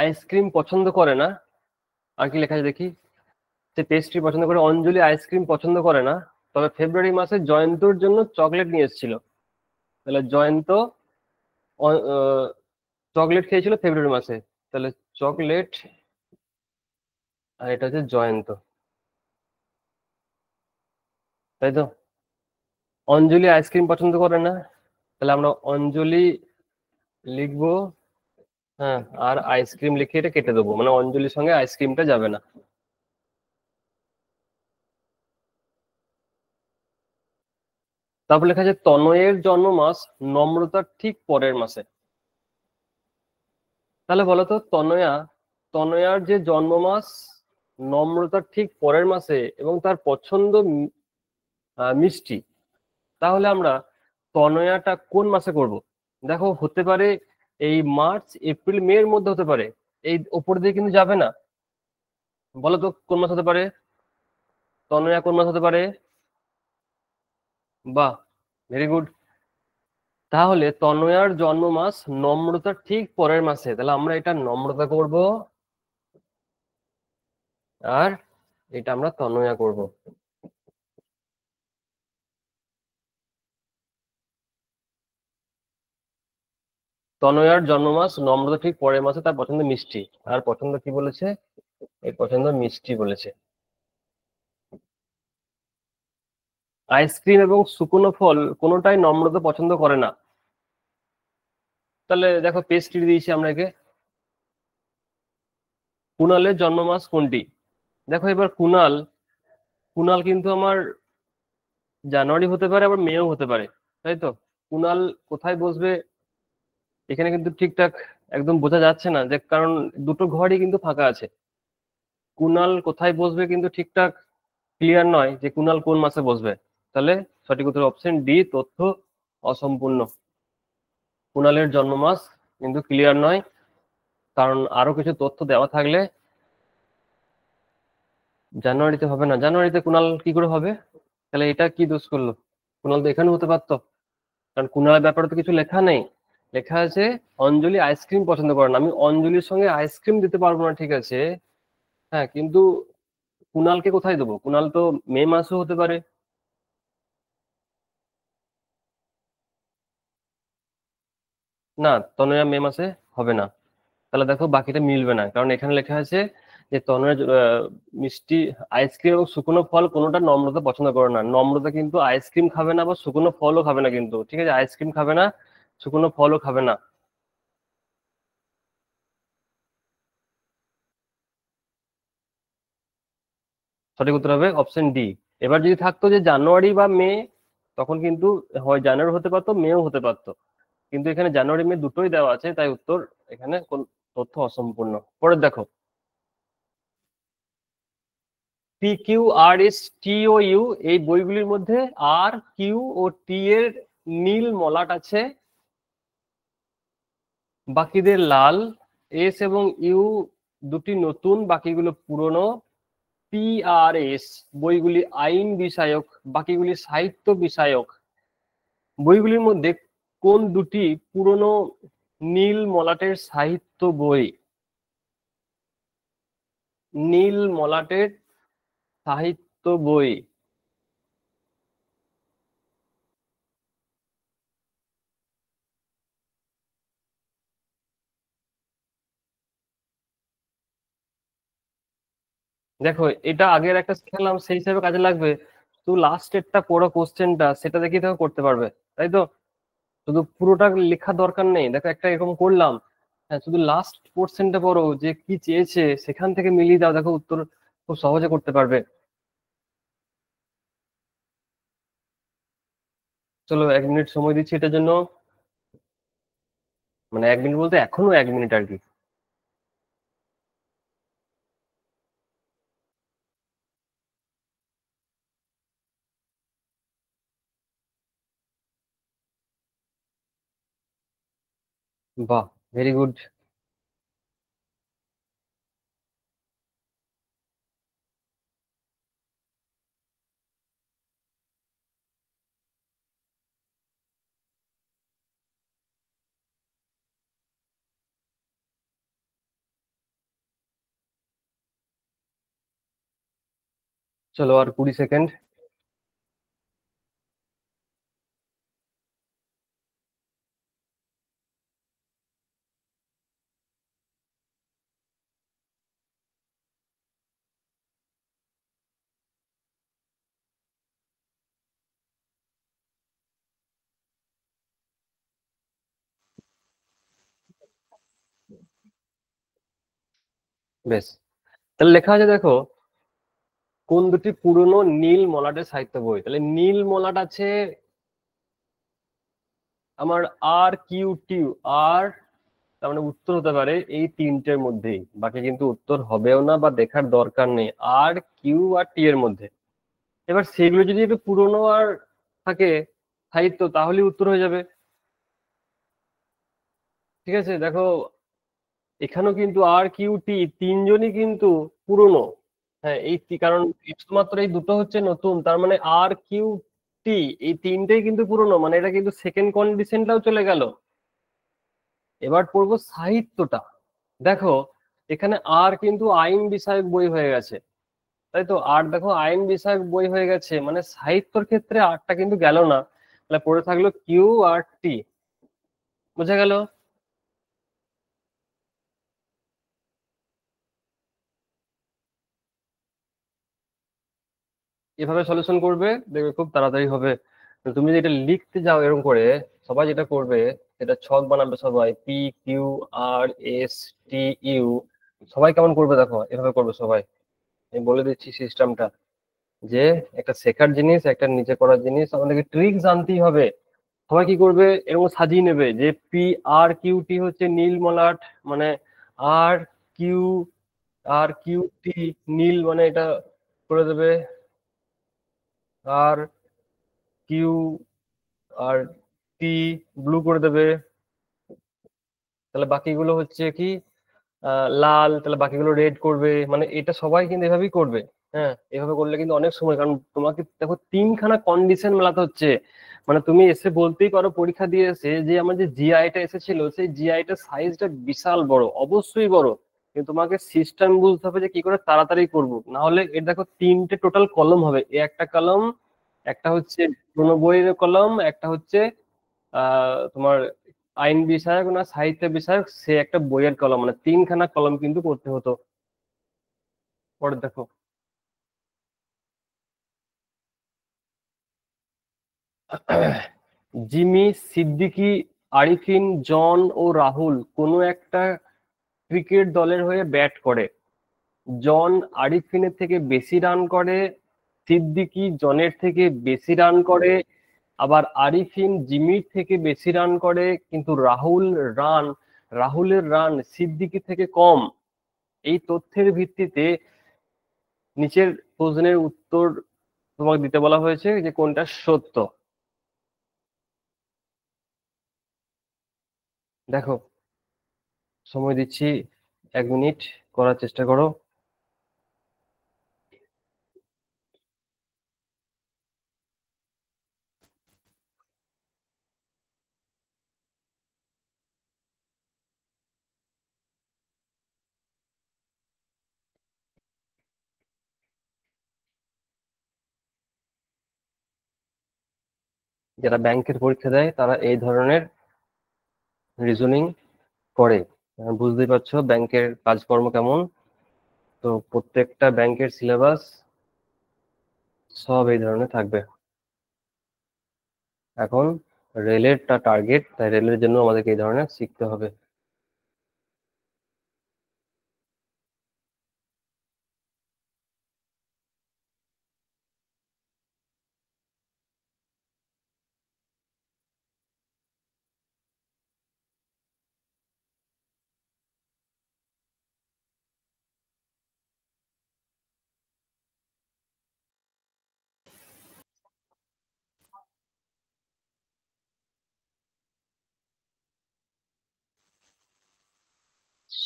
আইসক্রিম পছন্দ করে না আর কি লেখা আছে দেখি সে পেস্ট্রি পছন্দ করে অঞ্জলি আইসক্রিম পছন্দ করে না তবে ফেব্রুয়ারি মাসে জয়ন্তর জন্য চকলেট নিয়ে এসেছিল তাহলে জয়ন্ত চকলেট খেয়েছিল ফেব্রুয়ারি মাসে তাহলে চকলেট আর এটা হচ্ছে জয়ন্ত তাই তো অঞ্জলি আইসক্রিম পছন্দ করে না তাহলে আমরা অঞ্জলি লিখব হ্যাঁ আর আইসক্রিম লিখে এটা কেটে দেবো মানে অঞ্জলির সঙ্গে আইসক্রিমটা যাবে না তারপর লেখা আছে তনয়ের জন্ম মাস নম্রতার ঠিক পরের মাসে তাহলে বলতো তনয়া তনয়ার যে জন্ম মাস নম্রতার ঠিক পরের মাসে এবং তার পছন্দ মিষ্টি তাহলে আমরা তনয়াটা কোন মাসে করব দেখো হতে পারে এই মার্চ এপ্রিল মে এর মধ্যে হতে পারে এই ওপর দিয়ে কিন্তু যাবে না বলো তো কোন মাস হতে পারে তনয়া কোন মাস হতে পারে বাহ ভেরি গুড তাহলে তনয়ার জন্ম মাস নম্রতা ঠিক পরের মাসে তাহলে আমরা এটা নম্রতা করব আর এটা আমরা তনয়া করব তনয়ার জন্ম মাস নম্রতা ঠিক পরের মাসে তার পছন্দ মিষ্টি আর পছন্দ কি বলেছে এই পছন্দ মিষ্টি বলেছে আইসক্রিম এবং শুকনো ফল কোনোটাই নম্রতা পছন্দ করে না তাহলে দেখো পেস্ট্রি দিয়েছি আমরা একে কুনালের জন্ম মাস কোনটি দেখো এবার কুনাল কুনাল কিন্তু আমার জানুয়ারি হতে পারে আবার মেও হতে পারে তাই তো কুনাল কোথায় বসবে এখানে কিন্তু ঠিকঠাক একদম বোঝা যাচ্ছে না যে কারণ দুটো ঘরই কিন্তু ফাঁকা আছে কুনাল কোথায় বসবে কিন্তু ঠিকঠাক ক্লিয়ার নয় যে কুনাল কোন মাসে বসবে তাহলে সঠিক উত্তর অপশন ডি তথ্য অসম্পূর্ণ কুনালের জন্ম মাস কিন্তু ক্লিয়ার নয় কারণ আরো কিছু তথ্য দেওয়া থাকলে জানুয়ারিতে হবে না জানুয়ারিতে কুনাল কি করে হবে তাহলে এটা কি দোষ করলো কুনাল তো এখানে হতে পারতো কারণ কুনালের ব্যাপারে তো কিছু লেখা নেই লেখা আছে অঞ্জলি আইসক্রিম পছন্দ করে না আমি অঞ্জলির সঙ্গে আইসক্রিম দিতে পারবো না ঠিক আছে হ্যাঁ কিন্তু কুনালকে কোথায় দেবো কুনাল তো মে মাসও হতে পারে না তনয়া মে মাসে হবে না তাহলে দেখো বাকিটা মিলবে না কারণ এখানে লেখা আছে যে তনয়া মিষ্টি আইসক্রিম এবং শুকনো ফল কোনোটা নম্রতা পছন্দ করে না নম্রতা কিন্তু আইসক্রিম খাবে না বা শুকনো ফলও খাবে না কিন্তু ঠিক আছে আইসক্রিম খাবে না শুকনো ফলও খাবে না সঠিক উত্তর হবে অপশন ডি এবার যদি থাকতো যে জানুয়ারি বা মে তখন কিন্তু হয় জানুয়ারি হতে পারতো মেও হতে পারতো কিন্তু এখানে জানুয়ারি মে দুটোই দেওয়া আছে তাই উত্তর এখানে কোন তথ্য অসম্পূর্ণ পরে দেখো P Q R S T ও ইউ এই বইগুলির মধ্যে আর কিউ ও টি এর নীল মলাট আছে বাকিদের লাল এস এবং ইউ দুটি নতুন বাকিগুলো পুরনো পিআরএস বইগুলি আইন বিষয়ক বাকিগুলি সাহিত্য বিষয়ক বইগুলির মধ্যে কোন দুটি পুরনো নীল মলাটের সাহিত্য বই নীল মলাটের সাহিত্য বই দেখো এটা আগের একটা শিখেলাম সেই হিসাবে কাজে লাগবে লাস্ট লাস্টেরটা পড়া কোশ্চেনটা সেটা দেখেই তো করতে পারবে তাই তো শুধু পুরোটা লেখা দরকার নেই দেখো একটা এরকম করলাম হ্যাঁ শুধু লাস্ট পোর্শনটা পড়ো যে কি চেয়েছে সেখান থেকে মিলিয়ে দাও দেখো উত্তর খুব সহজে করতে পারবে চলো এক মিনিট সময় দিচ্ছি এটার জন্য মানে এক মিনিট বলতে এখনো এক মিনিট আর কি वाह वेरी गुड चलो और कुड़ी सेकंड বেশ তাহলে লেখা আছে দেখো কোন দুটি পুরনো নীল মলাটের সাহিত্য বই তাহলে নীল মলাট আছে আমার আর কিউ টিউ আর তার মানে উত্তর হতে পারে এই তিনটের মধ্যেই বাকি কিন্তু উত্তর হবেও না বা দেখার দরকার নেই আর কিউ আর টি এর মধ্যে এবার সেগুলো যদি একটু পুরনো আর থাকে সাহিত্য তাহলে উত্তর হয়ে যাবে ঠিক আছে দেখো এখানেও কিন্তু আর কিউটি তিনজনই কিন্তু পুরনো হ্যাঁ এই কারণ শুধুমাত্র এই দুটো হচ্ছে নতুন তার মানে আর টি এই তিনটেই কিন্তু পুরনো মানে এটা কিন্তু সেকেন্ড কন্ডিশনটাও চলে গেল এবার পড়বো সাহিত্যটা দেখো এখানে আর কিন্তু আইন বিষয়ক বই হয়ে গেছে তাই তো আর দেখো আইন বিষয়ক বই হয়ে গেছে মানে সাহিত্যর ক্ষেত্রে আরটা কিন্তু গেল না তাহলে পড়ে থাকলো কিউ আর টি বোঝা গেল এভাবে সলিউশন করবে দেখবে খুব তাড়াতাড়ি হবে তুমি যদি এটা লিখতে যাও এরকম করে সবাই যেটা করবে এটা ছক বানাবে সবাই P Q R S T U সবাই কেমন করবে দেখো এভাবে করবে সবাই আমি বলে দিচ্ছি সিস্টেমটা যে একটা শেখার জিনিস একটা নিজে করার জিনিস আমাদেরকে ট্রিক্স আনতেই হবে সবাই কি করবে এরকম সাজিয়ে নেবে যে পি আর কিউ টি হচ্ছে নীল মলাট মানে আর কিউ আর কিউ টি নীল মানে এটা করে দেবে আর কিউ আর টি ব্লু করে দেবে তাহলে বাকিগুলো হচ্ছে কি লাল তাহলে বাকিগুলো রেড করবে মানে এটা সবাই কিন্তু এভাবেই করবে হ্যাঁ এভাবে করলে কিন্তু অনেক সময় কারণ তোমাকে দেখো তিনখানা কন্ডিশন মেলাতে হচ্ছে মানে তুমি এসে বলতেই পারো পরীক্ষা দিয়ে এসে যে আমার যে জিআইটা এসেছিল সেই জিআইটা সাইজটা বিশাল বড় অবশ্যই বড় কিন্তু তোমাকে সিস্টেম বুঝতে হবে যে কি করে তাড়াতাড়ি করব না হলে এর দেখো তিনটে টোটাল কলম হবে এ একটা কলম একটা হচ্ছে পুরনো বইয়ের কলম একটা হচ্ছে তোমার আইন বিষয়ক না সাহিত্য বিষয়ক সে একটা বইয়ের কলম মানে তিনখানা কলম কিন্তু করতে হতো পরে দেখো জিমি সিদ্দিকি আরিফিন জন ও রাহুল কোনো একটা ক্রিকেট দলের হয়ে ব্যাট করে জন আরিফিনের থেকে বেশি রান করে সিদ্দিকি জনের থেকে বেশি রান করে আবার আরিফিন জিমির থেকে বেশি রান করে কিন্তু রাহুল রান রাহুলের রান সিদ্দিকি থেকে কম এই তথ্যের ভিত্তিতে নিচের প্রশ্নের উত্তর তোমাকে দিতে বলা হয়েছে যে কোনটা সত্য দেখো সময় দিচ্ছি এক মিনিট করার চেষ্টা করো যারা ব্যাংকের পরীক্ষা দেয় তারা এই ধরনের রিজনিং করে বুঝতেই পারছো ব্যাংকের কাজকর্ম কেমন তো প্রত্যেকটা ব্যাংকের সিলেবাস সব এই ধরনের থাকবে এখন রেলেরটা টার্গেট তাই রেলের জন্য আমাদেরকে এই ধরনের শিখতে হবে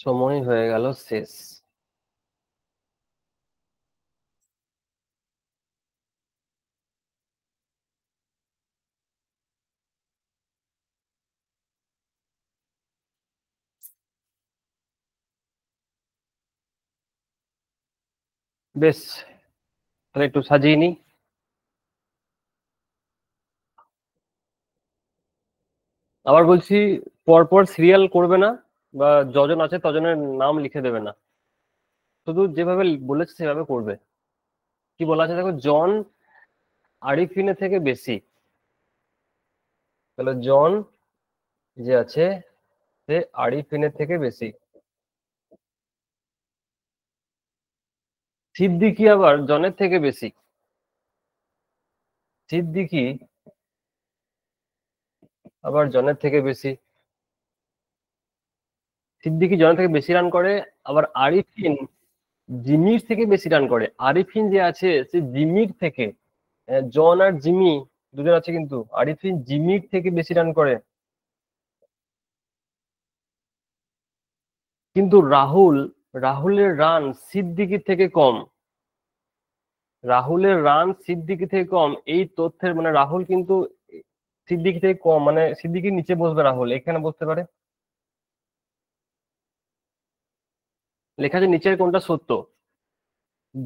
সময় হয়ে গেল শেষ বেশ তাহলে একটু সাজিয়ে নিই আবার বলছি পরপর সিরিয়াল করবে না বা যজন আছে তজনের নাম লিখে দেবে না শুধু যেভাবে বলেছে সেভাবে করবে কি বলা আছে দেখো জন আরিফিনে থেকে বেশি তাহলে জন যে আছে সে আরিফিনের থেকে বেশি সিদ্দিকি আবার জনের থেকে বেশি সিদ্দিকি আবার জনের থেকে বেশি সিদ্দিকি জনের থেকে বেশি রান করে আবার আরিফিন জিমির থেকে বেশি রান করে আরিফিন যে আছে সে জিমির থেকে জন আর জিমি দুজন আছে কিন্তু আরিফিন জিমির থেকে বেশি রান করে কিন্তু রাহুল রাহুলের রান সিদ্দিকি থেকে কম রাহুলের রান সিদ্দিকি থেকে কম এই তথ্যের মানে রাহুল কিন্তু সিদ্দিকি থেকে কম মানে সিদ্দিকি নিচে বসবে রাহুল এখানে বসতে পারে লেখা আছে নিচের কোনটা সত্য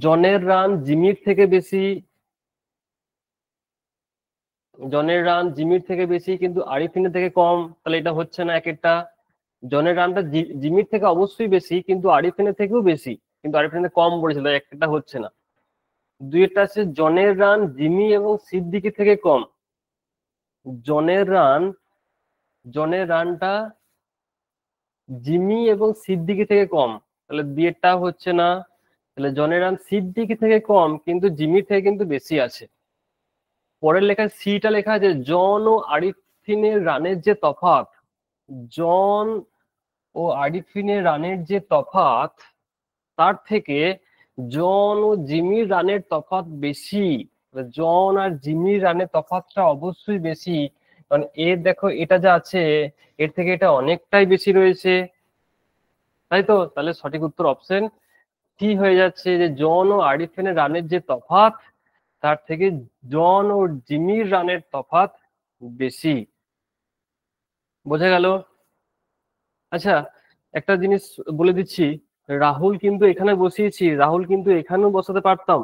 জনের রান জিমির থেকে বেশি জনের রান জিমির থেকে বেশি কিন্তু আরিফিনের থেকে কম তাহলে এটা হচ্ছে না এক একটা জনের রানটা জিমির থেকে অবশ্যই বেশি কিন্তু আরিফিনের থেকেও বেশি কিন্তু আরিফিনের কম পড়েছিল একটা হচ্ছে না একটা আছে জনের রান জিমি এবং সিদ্দিকি থেকে কম জনের রান জনের রানটা জিমি এবং সিদ্দিকি থেকে কম তাহলে বিয়েটা হচ্ছে না তাহলে জনের রান দিক থেকে কম কিন্তু জিমি থেকে কিন্তু বেশি আছে পরের লেখা সিটা লেখা আছে জন ও আরিফিনের রানের যে তফাত জন ও আরিফিনের রানের যে তফাত তার থেকে জন ও জিমির রানের তফাত বেশি জন আর জিমির রানের তফাতটা অবশ্যই বেশি কারণ এর দেখো এটা যা আছে এর থেকে এটা অনেকটাই বেশি রয়েছে তাই তো তাহলে সঠিক উত্তর অপশন টি হয়ে যাচ্ছে যে জন ও আরিফেনের রানের যে তফাত তার থেকে জন ও জিমির রানের তফাত বেশি বোঝা গেল আচ্ছা একটা জিনিস বলে দিচ্ছি রাহুল কিন্তু এখানে বসিয়েছি রাহুল কিন্তু এখানেও বসাতে পারতাম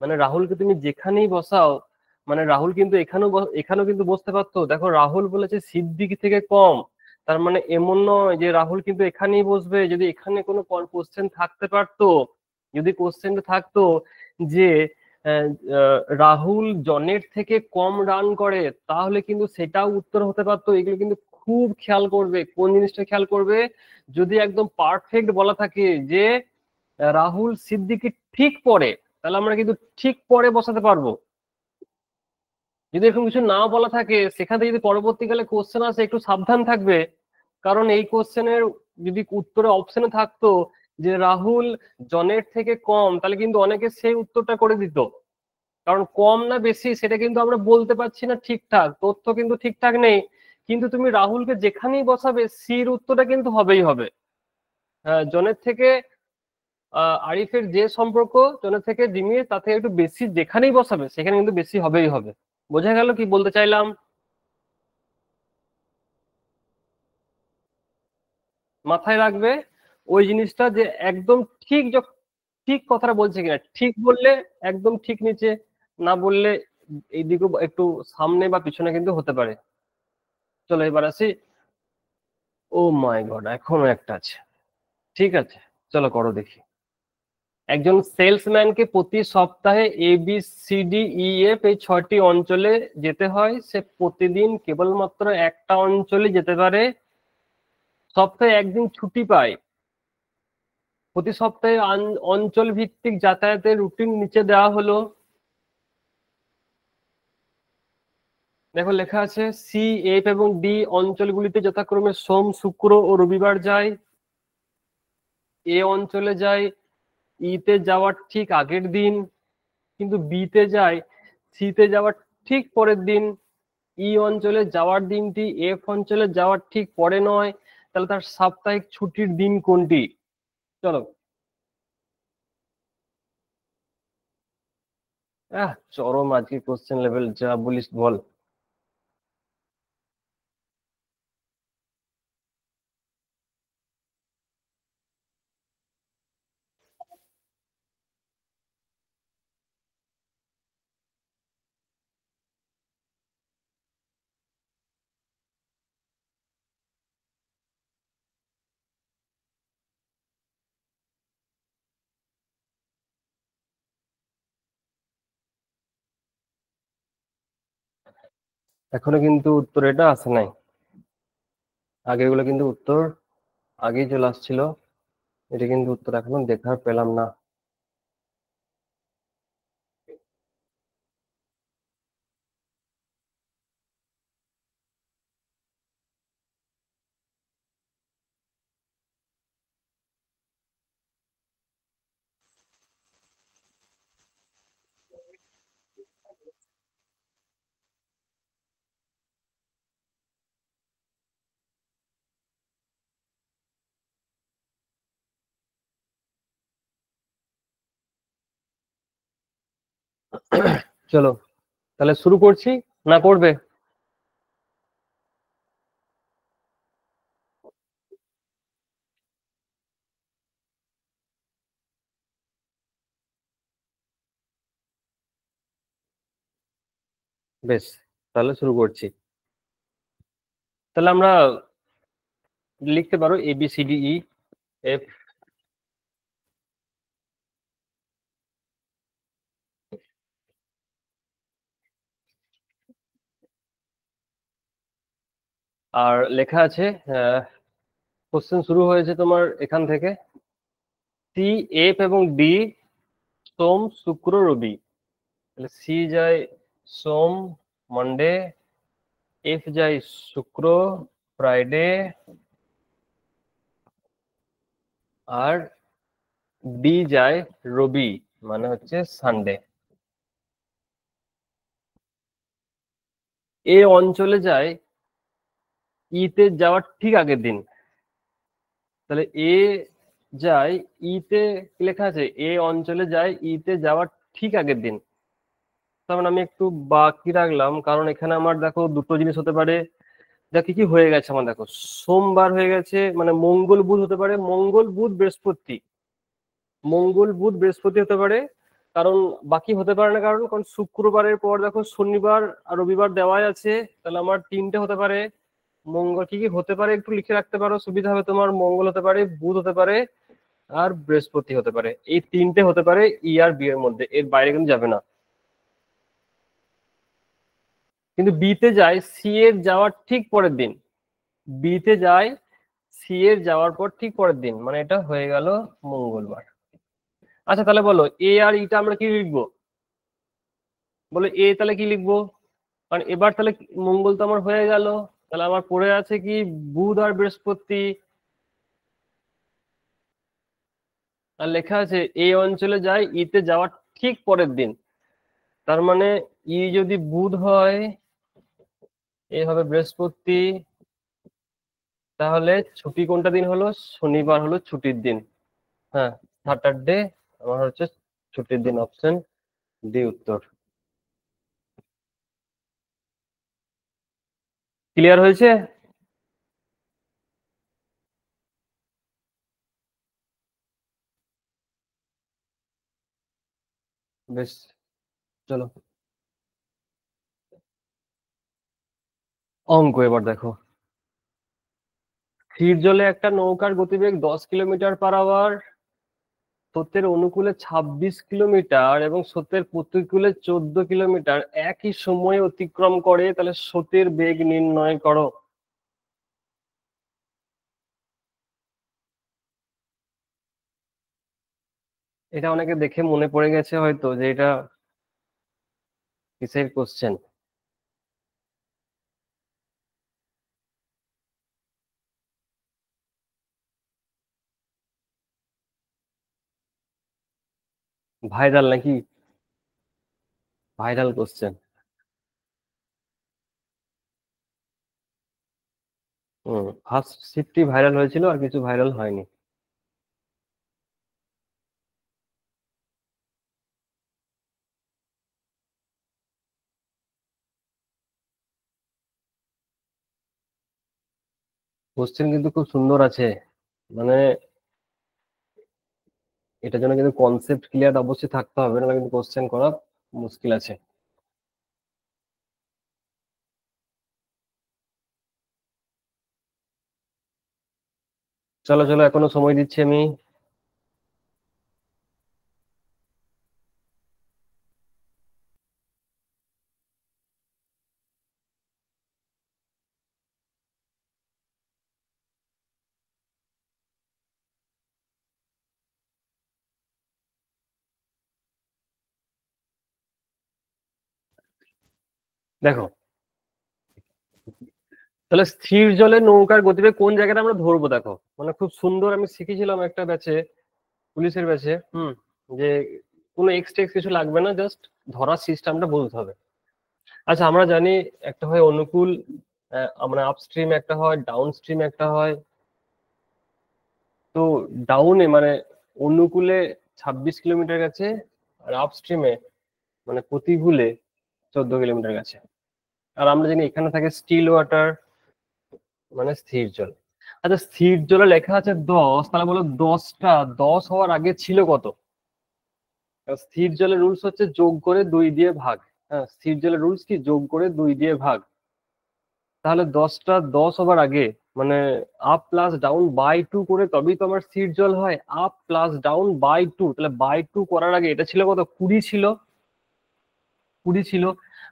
মানে রাহুলকে তুমি যেখানেই বসাও মানে রাহুল কিন্তু এখানেও এখানেও কিন্তু বসতে পারতো দেখো রাহুল বলেছে সিদ্দিক থেকে কম তার মানে এমন নয় যে রাহুল কিন্তু এখানেই বসবে যদি এখানে কোনো কোশ্চেন থাকতে পারতো যদি কোশ্চেনটা থাকতো যে রাহুল জনের থেকে কম রান করে তাহলে কিন্তু সেটাও উত্তর হতে পারতো এগুলো কিন্তু খুব খেয়াল করবে কোন জিনিসটা খেয়াল করবে যদি একদম পারফেক্ট বলা থাকে যে রাহুল সিদ্দিকি ঠিক পরে তাহলে আমরা কিন্তু ঠিক পরে বসাতে পারবো যদি এরকম কিছু না বলা থাকে সেখান থেকে যদি পরবর্তীকালে কোশ্চেন আসে একটু সাবধান থাকবে কারণ এই কোশ্চেনের যদি উত্তরে অপশনে থাকতো যে রাহুল জনের থেকে কম তাহলে কিন্তু অনেকে সেই উত্তরটা করে দিত কারণ কম না বেশি সেটা কিন্তু আমরা বলতে পারছি না ঠিকঠাক তথ্য কিন্তু ঠিকঠাক নেই কিন্তু তুমি রাহুলকে যেখানেই বসাবে সির উত্তরটা কিন্তু হবেই হবে জনের থেকে আরিফের যে সম্পর্ক জনের থেকে জিমির তাতে একটু বেশি যেখানেই বসাবে সেখানে কিন্তু বেশি হবেই হবে বোঝা গেল কি বলতে চাইলাম মাথায় রাখবে ওই জিনিসটা যে একদম ঠিক ঠিক কথাটা বলছে কিনা ঠিক বললে একদম ঠিক নিচে না বললে এইদিকে একটু সামনে বা পিছনে কিন্তু হতে পারে চলো এবার আসি ও মাই গড এখনো একটা আছে ঠিক আছে চলো করো দেখি একজন সেলসম্যানকে প্রতি সপ্তাহে এ বি এফ এই ছয়টি অঞ্চলে যেতে হয় সে প্রতিদিন কেবলমাত্র একটা অঞ্চলে যেতে পারে সপ্তাহে একদিন ছুটি পায় প্রতি সপ্তাহে অঞ্চল ভিত্তিক যাতায়াতের রুটিন নিচে দেওয়া হলো দেখো লেখা আছে সি এফ এবং ডি অঞ্চলগুলিতে যথাক্রমে সোম শুক্র ও রবিবার যায় এ অঞ্চলে যায় ইতে e যাওয়ার ঠিক আগের দিন কিন্তু বিতে যায় সিতে যাওয়ার ঠিক পরের দিন ই e অঞ্চলে যাওয়ার দিনটি এফ অঞ্চলে যাওয়ার ঠিক পরে নয় তাহলে তার সাপ্তাহিক ছুটির দিন কোনটি চলো চরম আজকে কোশ্চেন লেভেল যা বলিস বল এখনো কিন্তু উত্তর এটা আসে নাই আগেগুলো কিন্তু উত্তর আগেই চলে আসছিল এটা কিন্তু উত্তর এখনো দেখার পেলাম না চলো তাহলে শুরু করছি না করবে বেশ তাহলে শুরু করছি তাহলে আমরা লিখতে পারো এ বি এফ আর লেখা আছে কোশ্চেন শুরু হয়েছে তোমার এখান থেকে সি এফ এবং ডি সোম শুক্র রবি তাহলে সি যায় সোম মানডে এফ যায় শুক্র ফ্রাইডে আর ডি যায় রবি মানে হচ্ছে সানডে এ অঞ্চলে যায় ইতে e যাওয়ার ঠিক আগের দিন তাহলে এ যায় ইতে e লেখা আছে এ অঞ্চলে যায় ইতে e যাওয়ার ঠিক আগের দিন তখন মানে আমি একটু বাকি রাখলাম কারণ এখানে আমার দেখো দুটো জিনিস হতে পারে দেখি কি হয়ে গেছে আমার দেখো সোমবার হয়ে গেছে মানে মঙ্গল বুধ হতে পারে মঙ্গল বুধ বৃহস্পতি মঙ্গল বুধ বৃহস্পতি হতে পারে কারণ বাকি হতে পারে না কারণ কারণ শুক্রবারের পর দেখো শনিবার আর রবিবার দেওয়াই আছে তাহলে আমার তিনটে হতে পারে মঙ্গল কি কি হতে পারে একটু লিখে রাখতে পারো সুবিধা হবে তোমার মঙ্গল হতে পারে বুধ হতে পারে আর বৃহস্পতি হতে পারে এই তিনটে হতে পারে ই আর বি এর মধ্যে এর বাইরে কিন্তু যাবে না কিন্তু বিতে যায় সি এর যাওয়ার ঠিক পরের দিন বিতে যায় সি এর যাওয়ার পর ঠিক পরের দিন মানে এটা হয়ে গেল মঙ্গলবার আচ্ছা তাহলে বলো এ আর ইটা আমরা কি লিখবো বলো এ তাহলে কি লিখবো কারণ এবার তাহলে মঙ্গল তো আমার হয়ে গেল তাহলে আবার পড়ে আছে কি বুধ আর বৃহস্পতি আর লেখা আছে এই অঞ্চলে যায় ইতে যাওয়ার ঠিক পরের দিন তার মানে ই যদি বুধ হয় এ হবে বৃহস্পতি তাহলে ছুটি কোনটা দিন হলো শনিবার হলো ছুটির দিন হ্যাঁ স্যাটারডে আমার হচ্ছে ছুটির দিন অপশন ডি উত্তর ক্লিয়ার হয়েছে বেশ চলো অঙ্ক এবার দেখো স্থির জলে একটা নৌকার গতিবেগ দশ কিলোমিটার পার আওয়ার সত্যের অনুকূলে ২৬ কিলোমিটার এবং সত্যের প্রতিকূলে চোদ্দ কিলোমিটার একই সময়ে অতিক্রম করে তাহলে সতের বেগ নির্ণয় করো এটা অনেকে দেখে মনে পড়ে গেছে হয়তো যে এটা কিসের কোশ্চেন ভাইরাল নাকি ভাইরাল কোশ্চেন হুম ফার্স্ট শিফটই ভাইরাল হয়েছিল আর কিছু ভাইরাল হয়নি কোশ্চেন কিন্তু খুব সুন্দর আছে মানে এটার জন্য কিন্তু কনসেপ্ট ক্লিয়ার অবশ্যই থাকতে হবে না কিন্তু কোশ্চেন করা মুশকিল আছে চলো চলো এখনো সময় দিচ্ছি আমি দেখো তাহলে স্থির জলে নৌকার গতিবেগ কোন জায়গাটা আমরা ধরবো দেখো মানে খুব সুন্দর আমি শিখেছিলাম একটা ব্যাচে পুলিশের ব্যাচে হুম যে কোনো এক্সট্রেক্স কিছু লাগবে না জাস্ট ধরার সিস্টেমটা বলতে হবে আচ্ছা আমরা জানি একটা হয় অনুকূল আমরা মানে আপস্ট্রিম একটা হয় ডাউন স্ট্রিম একটা হয় তো ডাউনে মানে অনুকূলে ছাব্বিশ কিলোমিটার গেছে আর আপস্ট্রিমে মানে প্রতিকূলে চোদ্দ কিলোমিটার কাছে আর আমরা জানি এখানে থাকে স্টিল ওয়াটার মানে স্থির জল আচ্ছা স্থির জলে লেখা আছে দশ তাহলে বলো দশটা দশ হওয়ার আগে ছিল কত স্থির জলের রুলস হচ্ছে যোগ করে দুই দিয়ে ভাগ হ্যাঁ স্থির জলের রুলস কি যোগ করে দুই দিয়ে ভাগ তাহলে দশটা দশ হবার আগে মানে up plus down by two করে তবেই তো আমার স্থির জল হয় up plus down by two তাহলে বাই টু করার আগে এটা ছিল কত কুড়ি ছিল কুড়ি ছিল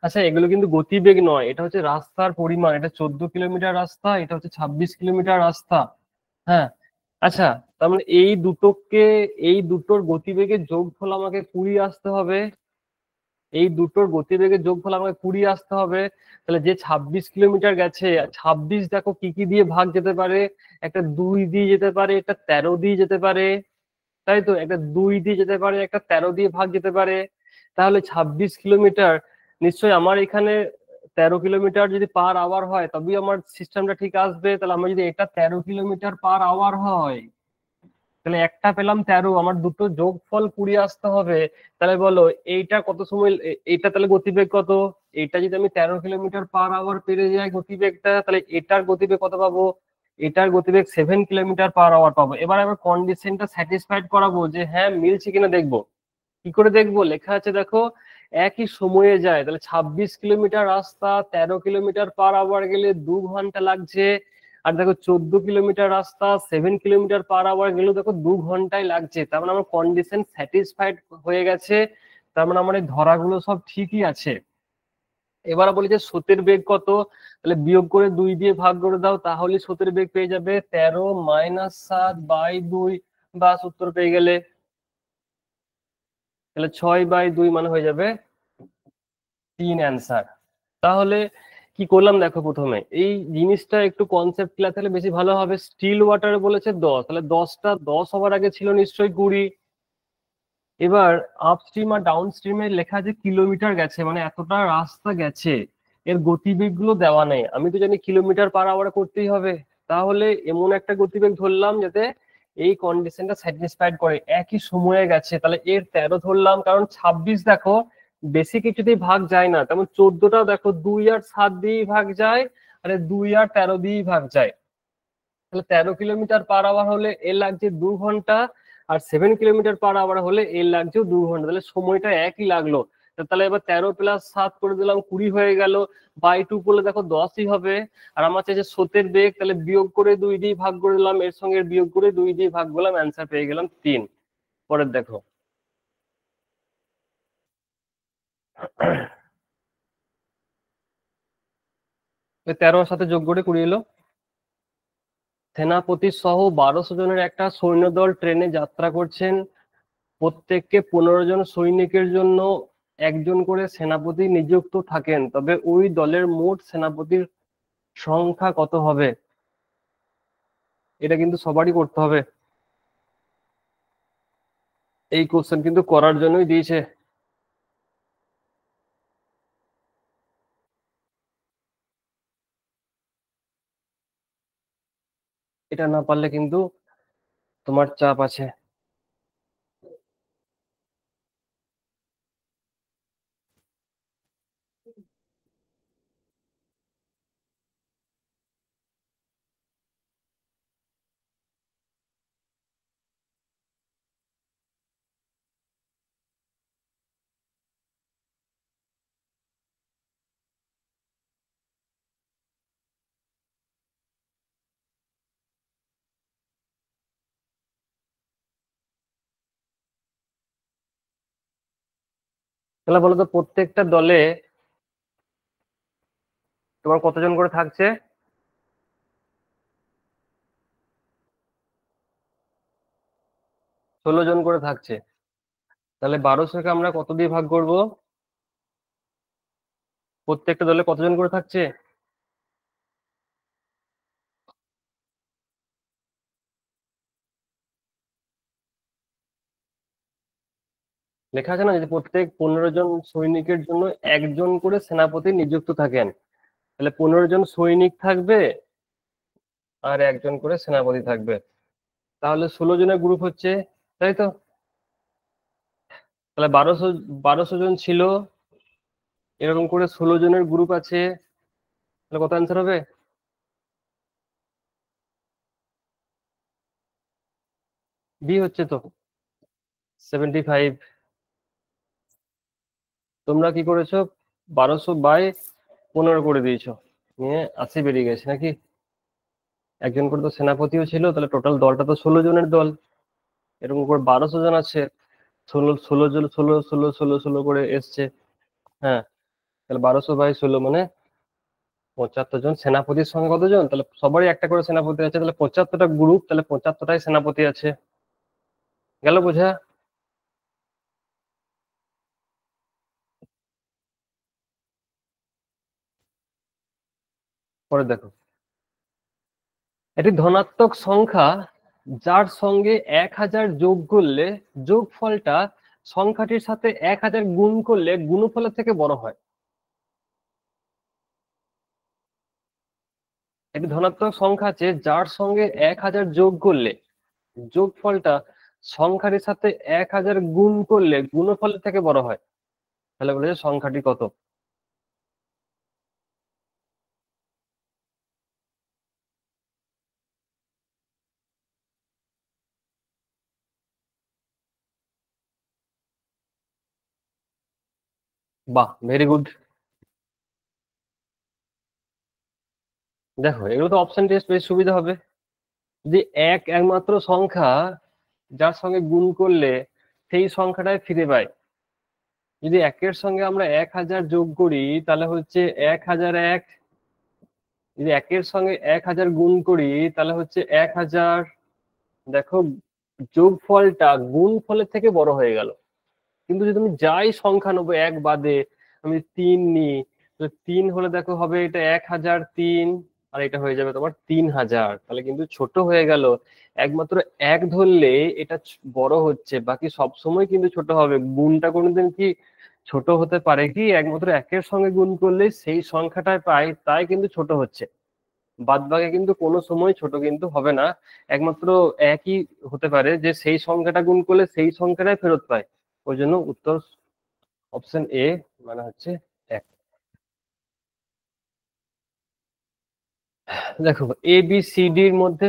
আচ্ছা এগুলো কিন্তু গতিবেগ নয় এটা হচ্ছে রাস্তার পরিমাণ এটা চোদ্দ কিলোমিটার রাস্তা এটা হচ্ছে ছাব্বিশ কিলোমিটার রাস্তা হ্যাঁ আচ্ছা তার মানে এই দুটোকে এই দুটোর গতিবেগের যোগফল আমাকে কুড়ি আসতে হবে এই দুটোর গতিবেগের যোগফল আমাকে কুড়ি আসতে হবে তাহলে যে ছাব্বিশ কিলোমিটার গেছে ছাব্বিশ দেখো কি কি দিয়ে ভাগ যেতে পারে একটা দুই দিয়ে যেতে পারে একটা তেরো দিয়ে যেতে পারে তাই তো একটা দুই দিয়ে যেতে পারে একটা তেরো দিয়ে ভাগ যেতে পারে তাহলে ২৬ কিলোমিটার নিশ্চয়ই আমার এখানে তেরো কিলোমিটার যদি পার আওয়ার হয় তবেই আমার সিস্টেমটা ঠিক আসবে তাহলে আমার যদি এটা তেরো কিলোমিটার পার আওয়ার হয় তাহলে একটা পেলাম তেরো আমার দুটো যোগফল কুড়ি আসতে হবে তাহলে বলো এইটা কত সময় এইটা তাহলে গতিবেগ কত এটা যদি আমি তেরো কিলোমিটার পার আওয়ার পেরে যাই গতিবেগটা তাহলে এটার গতিবেগ কত পাবো এটার গতিবেগ সেভেন কিলোমিটার পার আওয়ার পাবো এবার আমার কন্ডিশনটা স্যাটিসফাইড করাবো যে হ্যাঁ মিলছে কিনা দেখবো কি করে দেখবো লেখা আছে দেখো একই সময়ে যায় তাহলে ২৬ কিলোমিটার রাস্তা ১৩ কিলোমিটার পার আওয়ার গেলে দু ঘন্টা লাগছে আর দেখো চোদ্দ কিলোমিটার রাস্তা সেভেন কিলোমিটার পার আওয়ার গেলেও দেখো দু ঘন্টায় লাগছে তার মানে আমার কন্ডিশন স্যাটিসফাইড হয়ে গেছে তার মানে আমার এই ধরাগুলো সব ঠিকই আছে এবার বলি যে স্রোতের বেগ কত তাহলে বিয়োগ করে দুই দিয়ে ভাগ করে দাও তাহলে স্রোতের বেগ পেয়ে যাবে তেরো মাইনাস সাত বাই দুই বা সত্তর পেয়ে গেলে তাহলে ছয় বাই দুই মানে হয়ে যাবে তিন অ্যান্সার তাহলে কি করলাম দেখো প্রথমে এই জিনিসটা একটু কনসেপ্ট ক্লিয়ার তাহলে বেশি ভালো হবে স্টিল ওয়াটার বলেছে দশ তাহলে দশটা দশ হবার আগে ছিল নিশ্চয়ই কুড়ি এবার আপস্ট্রিম আর ডাউন স্ট্রিমে লেখা যে কিলোমিটার গেছে মানে এতটা রাস্তা গেছে এর গতিবেগ গুলো দেওয়া নেই আমি তো জানি কিলোমিটার পার আওয়ার করতেই হবে তাহলে এমন একটা গতিবেগ ধরলাম যাতে এই কন্ডিশনটা স্যাটিসফাইড করে একই সময়ে গেছে তাহলে এর তেরো ধরলাম কারণ ছাব্বিশ দেখো বেশি কিছুতেই ভাগ যায় না তেমন চোদ্দটাও দেখো দুই আর সাত দিয়েই ভাগ যায় আর দুই আর তেরো দিয়েই ভাগ যায় তাহলে তেরো কিলোমিটার পার আওয়ার হলে এর লাগছে দু ঘন্টা আর সেভেন কিলোমিটার পার আওয়ার হলে এর লাগছে দু ঘন্টা তাহলে সময়টা একই লাগলো তাহলে এবার তেরো প্লাস সাত করে দিলাম কুড়ি হয়ে গেল বাই টু করলে দেখো দশই হবে আর আমার চাইছে সোতের বেগ তাহলে বিয়োগ করে দুই দিয়ে ভাগ করে দিলাম এর সঙ্গে বিয়োগ করে দুই দিয়ে ভাগ করলাম অ্যান্সার পেয়ে গেলাম তিন পরের দেখো তেরো সাথে যোগ করে কুড়ি এলো সেনাপতি সহ বারোশো জনের একটা সৈন্যদল ট্রেনে যাত্রা করছেন প্রত্যেককে পনেরো জন সৈনিকের জন্য একজন করে সেনাপতি নিযুক্ত থাকেন তবে ওই দলের মোট সেনাপতির সংখ্যা কত হবে এটা কিন্তু সবারই করতে হবে এই কোশ্চেন কিন্তু করার জন্যই দিয়েছে এটা না পারলে কিন্তু তোমার চাপ আছে তাহলে বলো তো প্রত্যেকটা দলে তোমার কতজন করে থাকছে ষোলো জন করে থাকছে তাহলে বারোশোকে আমরা কত দিয়ে ভাগ করব প্রত্যেকটা দলে কতজন করে থাকছে লেখা আছে না যে প্রত্যেক পনেরো জন সৈনিকের জন্য একজন করে সেনাপতি নিযুক্ত থাকেন তাহলে পনেরো জন সৈনিক থাকবে আর একজন করে সেনাপতি থাকবে তাহলে ষোলো জনের গ্রুপ হচ্ছে তাই তো তাহলে বারোশো বারোশো জন ছিল এরকম করে ষোলো জনের গ্রুপ আছে তাহলে কত অ্যান্সার হবে বি হচ্ছে তো সেভেন্টি ফাইভ তোমরা কি করেছো বারোশো বাই পনেরো করে দিয়েছ নিয়ে আশি বেরিয়ে গেছে নাকি একজন করে তো সেনাপতিও ছিল তাহলে টোটাল দলটা তো ষোলো জনের দল এরকম করে বারোশো জন আছে ষোলো ষোলো জন ষোলো ষোলো ষোলো ষোলো করে এসছে হ্যাঁ তাহলে বারোশো বাই ষোলো মানে পঁচাত্তর জন সেনাপতির সঙ্গে কতজন তাহলে সবারই একটা করে সেনাপতি আছে তাহলে পঁচাত্তরটা গ্রুপ তাহলে পঁচাত্তরটাই সেনাপতি আছে গেল বোঝা পরে দেখো এটি ধনাত্মক সংখ্যা যার সঙ্গে এক হাজার যোগ করলে যোগ ফলটা সংখ্যাটির সাথে এক হাজার গুণ করলে গুণফলের থেকে বড় হয় একটি ধনাত্মক সংখ্যা আছে যার সঙ্গে এক হাজার যোগ করলে যোগ ফলটা সংখ্যাটির সাথে এক হাজার গুণ করলে গুণফলের থেকে বড় হয় তাহলে বলেছে সংখ্যাটি কত বাহ ভেরি গুড দেখো এগুলো তো অপশন টেস্ট বেশ সুবিধা হবে যে এক একমাত্র সংখ্যা যার সঙ্গে গুণ করলে সেই সংখ্যাটাই ফিরে পায় যদি একের সঙ্গে আমরা এক হাজার যোগ করি তাহলে হচ্ছে এক হাজার এক যদি একের সঙ্গে এক হাজার গুণ করি তাহলে হচ্ছে এক হাজার দেখো যোগ ফলটা গুণ ফলের থেকে বড় হয়ে গেল কিন্তু যদি আমি যাই সংখ্যা নেবো এক বাদে আমি তিন নিই তিন হলে দেখো হবে এটা এক হাজার তিন আর এটা হয়ে যাবে তোমার তিন হাজার তাহলে কিন্তু ছোট হয়ে গেল একমাত্র এক ধরলে এটা বড় হচ্ছে বাকি সব সময় কিন্তু ছোট হবে গুণটা কোনোদিন কি ছোট হতে পারে কি একমাত্র একের সঙ্গে গুণ করলে সেই সংখ্যাটাই পাই তাই কিন্তু ছোট হচ্ছে বাদ বাকি কিন্তু কোনো সময় ছোট কিন্তু হবে না একমাত্র একই হতে পারে যে সেই সংখ্যাটা গুণ করলে সেই সংখ্যাটাই ফেরত পায় ওই জন্য উত্তর অপশন এ মানে হচ্ছে এক দেখো এ বি সি ডির মধ্যে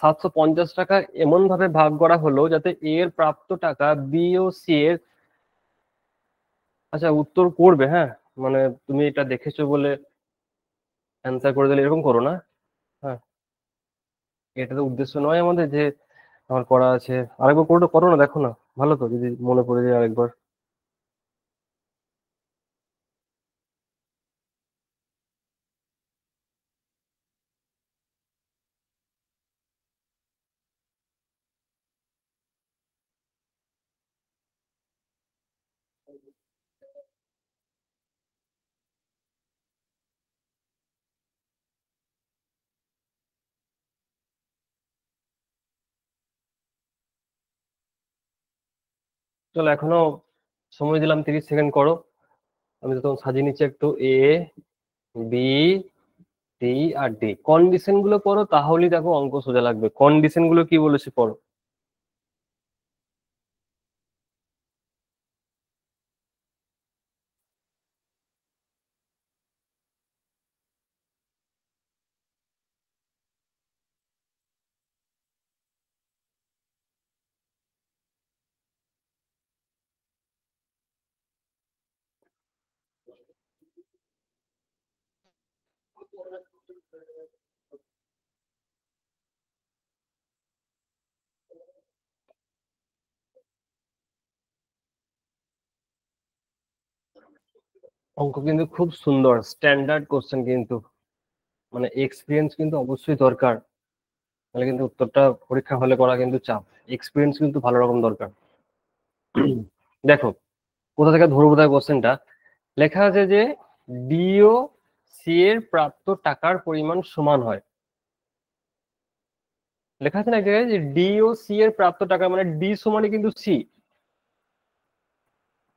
সাতশো পঞ্চাশ টাকা এমন ভাবে ভাগ করা হলো যাতে এর প্রাপ্ত টাকা বি ও সি এর আচ্ছা উত্তর করবে হ্যাঁ মানে তুমি এটা দেখেছো বলে অ্যান্সার করে দিলে এরকম করো না হ্যাঁ এটা তো উদ্দেশ্য নয় আমাদের যে আমার করা আছে আরেকবার করো করো না দেখো না ভালো তো যদি মনে পড়ে যায় আরেকবার চলো এখনো সময় দিলাম তিরিশ সেকেন্ড করো আমি তো তখন সাজিয়ে নিচ্ছি একটু A B T R D condition গুলো পড়ো তাহলেই দেখো অঙ্ক সোজা লাগবে কন্ডিশন গুলো কি বলেছে পড়ো অঙ্ক কিন্তু খুব সুন্দর স্ট্যান্ডার্ড কোশ্চেন কিন্তু মানে এক্সপিরিয়েন্স কিন্তু অবশ্যই দরকার তাহলে কিন্তু উত্তরটা পরীক্ষা হলে করা কিন্তু চাপ এক্সপিরিয়েন্স কিন্তু ভালো রকম দরকার দেখো কোথা থেকে ধরবো তাই কোশ্চেনটা লেখা আছে যে ডিও সি এর প্রাপ্ত টাকার পরিমাণ সমান হয় লেখা আছে না এক জায়গায় যে ডিও সি এর প্রাপ্ত টাকা মানে ডি সমানে কিন্তু সি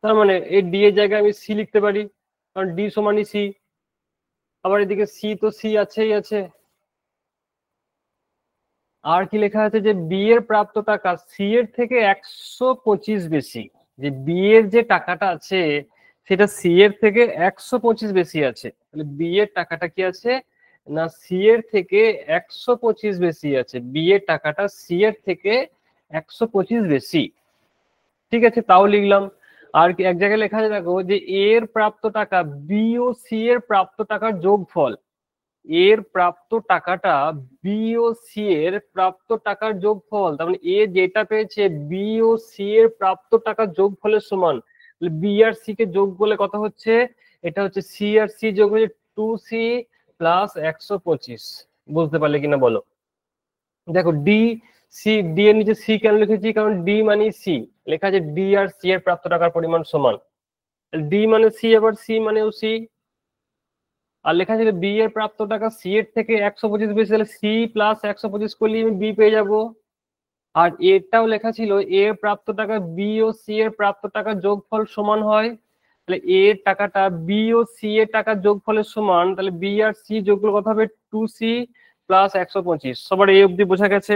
তার মানে এই ডি এর জায়গায় আমি সি লিখতে পারি কারণ ডি সমানই সি e আবার এদিকে সি তো সি আছেই আছে আর কি লেখা আছে যে বি এর প্রাপ্ত টাকা সি এর থেকে একশো পঁচিশ বেশি যে বি এর যে টাকাটা আছে সেটা সি এর থেকে একশো পঁচিশ বেশি আছে তাহলে বি এর টাকাটা কি আছে না সি এর থেকে একশো পঁচিশ বেশি আছে বি এর টাকাটা সি এর থেকে একশো পঁচিশ বেশি ঠিক আছে তাও লিখলাম আর এক জায়গায় লেখা আছে দেখো যে এর প্রাপ্ত টাকা বি ও সি এর প্রাপ্ত টাকার যোগফল এর প্রাপ্ত টাকাটা বি ও সি এর প্রাপ্ত টাকার যোগফল তার মানে এ যেটা পেয়েছে বি ও সি এর প্রাপ্ত টাকার যোগফলের সমান বি আর সি কে যোগ করলে কথা হচ্ছে এটা হচ্ছে সি আর সি যোগ হচ্ছে টু সি প্লাস একশো পঁচিশ বুঝতে পারলে কিনা বলো দেখো ডি সি ডি এর নিচে সি কেন লিখেছি কারণ ডি মানে সি লেখা আছে ডি আর সি এর প্রাপ্ত টাকার পরিমাণ সমান ডি মানে সি আবার সি মানেও সি আর লেখা ছিল বি এর প্রাপ্ত টাকা সি এর থেকে একশো পঁচিশ বেশি তাহলে সি প্লাস একশো পঁচিশ করলে আমি বি পেয়ে যাব আর এটাও লেখা ছিল এ প্রাপ্ত টাকা বি ও সি এর প্রাপ্ত টাকা যোগফল সমান হয় তাহলে এ টাকাটা বি ও সি এর টাকা যোগফলের সমান তাহলে বি আর সি যোগ করলে কথা হবে টু সি প্লাস একশো পঁচিশ সবার এই অবধি বোঝা গেছে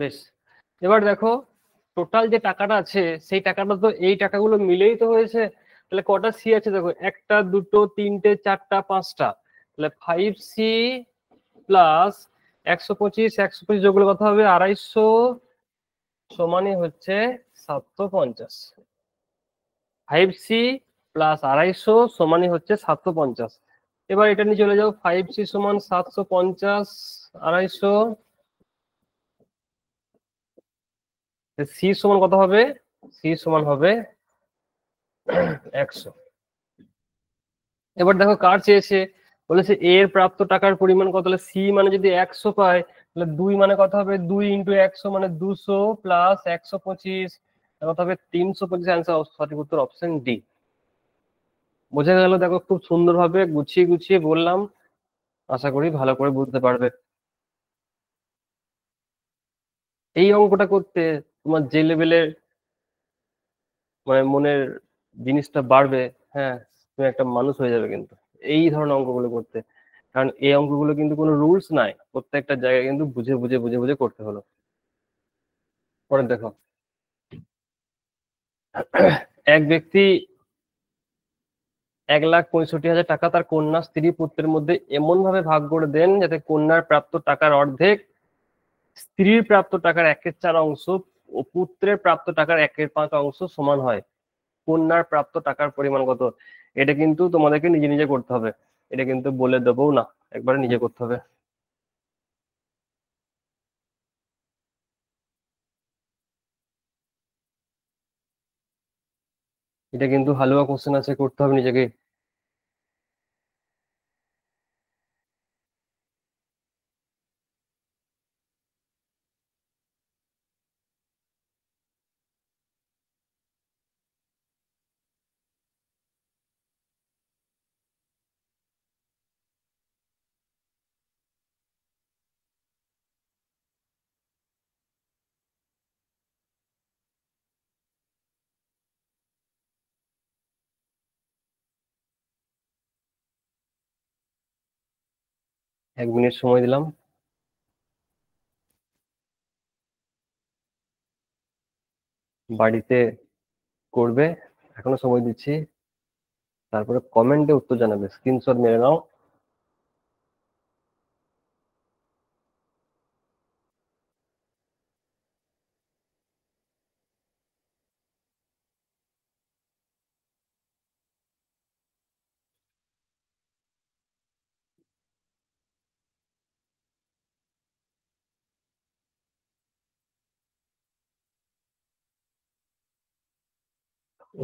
বেশ এবার দেখো টোটাল যে টাকাটা আছে সেই টাকাটা তো এই টাকাগুলো মিলেই তো হয়েছে তাহলে কটা সি আছে দেখো একটা দুটো তিনটে চারটা পাঁচটা তাহলে ফাইভ সি প্লাস একশো পঁচিশ একশো পঁচিশ যোগ কথা হবে আড়াইশো সমানই হচ্ছে সাতশো পঞ্চাশ ফাইভ সি প্লাস আড়াইশো সমানই হচ্ছে সাতশো পঞ্চাশ এবার এটা নিয়ে চলে যাও ফাইভ সি সমান সাতশো পঞ্চাশ আড়াইশো সি সমান কত হবে সি সমান হবে একশো এবার দেখো কার চেয়েছে বলেছে এর প্রাপ্ত টাকার পরিমাণ কত হলে সি মানে যদি একশো পায় তাহলে দুই মানে কত হবে দুই ইন্টু একশো মানে দুশো প্লাস একশো পঁচিশ কত হবে তিনশো পঁচিশ অ্যান্সার সঠিক উত্তর অপশন ডি বোঝা গেল দেখো খুব সুন্দরভাবে গুছিয়ে গুছিয়ে বললাম আশা করি ভালো করে বুঝতে পারবে এই অঙ্কটা করতে তোমার যে লেভেলের মানে মনের জিনিসটা বাড়বে হ্যাঁ তুমি একটা মানুষ হয়ে যাবে কিন্তু এই ধরনের অঙ্কগুলো করতে কারণ এই অঙ্কগুলো কিন্তু কোনো রুলস নাই প্রত্যেকটা জায়গায় কিন্তু বুঝে বুঝে বুঝে বুঝে করতে হলো পরে দেখো এক ব্যক্তি এক লাখ পঁয়ষট্টি হাজার টাকা তার কন্যা স্ত্রী পুত্রের মধ্যে এমন ভাবে ভাগ করে দেন যাতে কন্যার প্রাপ্ত টাকার অর্ধেক স্ত্রীর প্রাপ্ত টাকার একের চার অংশ ও পুত্রের প্রাপ্ত টাকার একের পাঁচ অংশ সমান হয় কন্যার প্রাপ্ত টাকার পরিমাণ কত এটা কিন্তু তোমাদেরকে নিজে নিজে করতে হবে এটা কিন্তু বলে দেবো না একবারে নিজে করতে হবে এটা কিন্তু হালুয়া কোশ্চেন আছে করতে হবে নিজেকে এক মিনিট সময় দিলাম বাড়িতে করবে এখনো সময় দিচ্ছি তারপরে কমেন্টে উত্তর জানাবে স্ক্রিনশট মেরে নাও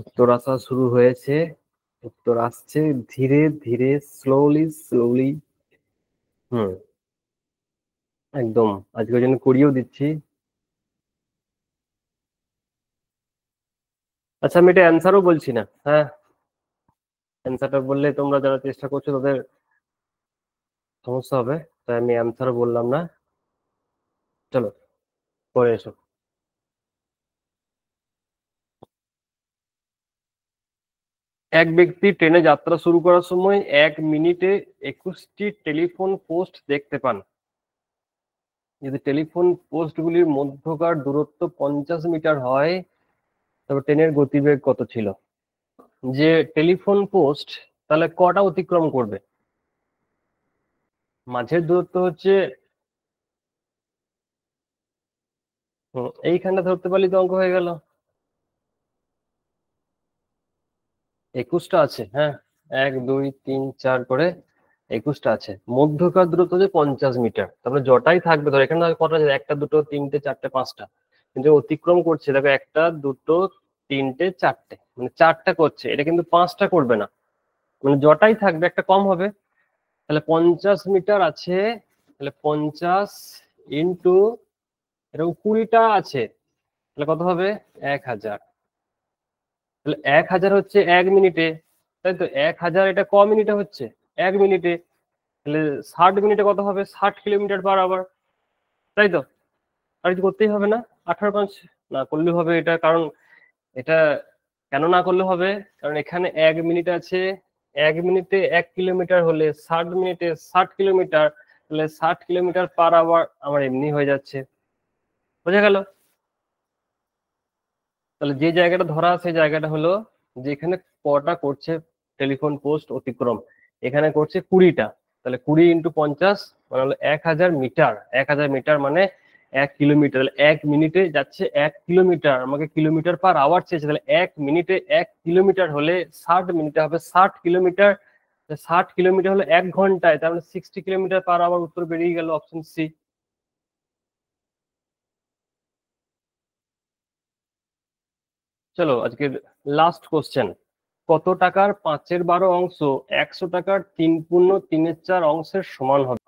উত্তর আসা শুরু হয়েছে উত্তর আসছে ধীরে ধীরে স্লোলি স্লোলি হুম একদম আজকের জন্য করিয়েও দিচ্ছি আচ্ছা আমি এটা অ্যান্সারও বলছি না হ্যাঁ অ্যান্সারটা বললে তোমরা যারা চেষ্টা করছো তাদের সমস্যা হবে তাই আমি অ্যান্সারও বললাম না চলো পরে এসো এক ব্যক্তি ট্রেনে যাত্রা শুরু করার সময় এক মিনিটে একুশটি টেলিফোন পোস্ট দেখতে পান যদি টেলিফোন পোস্টগুলির মধ্যকার দূরত্ব পঞ্চাশ মিটার হয় তবে ট্রেনের গতিবেগ কত ছিল যে টেলিফোন পোস্ট তাহলে কটা অতিক্রম করবে মাঝের দূরত্ব হচ্ছে এইখানটা ধরতে পারলি তো অঙ্ক হয়ে গেল একুশটা আছে হ্যাঁ এক দুই তিন চার করে একুশটা আছে মধ্যকার দূরত্ব যে পঞ্চাশ মিটার তারপরে জটাই থাকবে ধর এখানে কটা আছে একটা দুটো তিনটে চারটে পাঁচটা কিন্তু অতিক্রম করছে দেখো একটা দুটো তিনটে চারটে মানে চারটা করছে এটা কিন্তু পাঁচটা করবে না মানে জটাই থাকবে একটা কম হবে তাহলে পঞ্চাশ মিটার আছে তাহলে পঞ্চাশ ইন্টু এরকম কুড়িটা আছে তাহলে কত হবে এক হাজার তাহলে এক হাজার হচ্ছে এক মিনিটে তাই তো এক হাজার এটা ক মিনিটে হচ্ছে এক মিনিটে তাহলে ষাট মিনিটে কত হবে ষাট কিলোমিটার পার আওয়ার তাই তো আর কিছু করতেই হবে না আঠারো পাঁচ না করলে হবে এটা কারণ এটা কেন না করলে হবে কারণ এখানে এক মিনিট আছে এক মিনিটে এক কিলোমিটার হলে ষাট মিনিটে ষাট কিলোমিটার তাহলে ষাট কিলোমিটার পার আওয়ার আমার এমনি হয়ে যাচ্ছে বোঝা গেল তাহলে যে জায়গাটা ধরা সেই জায়গাটা হলো যে এখানে কটা করছে টেলিফোন পোস্ট অতিক্রম এখানে করছে কুড়িটা তাহলে কুড়ি ইন্টু পঞ্চাশ মানে হলো এক হাজার মিটার এক হাজার মিটার মানে এক কিলোমিটার এক মিনিটে যাচ্ছে এক কিলোমিটার আমাকে কিলোমিটার পার আওয়ার চেয়েছে তাহলে এক মিনিটে এক কিলোমিটার হলে ষাট মিনিটে হবে ষাট কিলোমিটার ষাট কিলোমিটার হলে এক ঘন্টায় তার মানে সিক্সটি কিলোমিটার পার আওয়ার উত্তর বেরিয়ে গেল অপশন সি চলো আজকের লাস্ট কোশ্চেন কত টাকার পাঁচের বারো অংশ একশো টাকার তিন পূর্ণ তিনের চার অংশের সমান হবে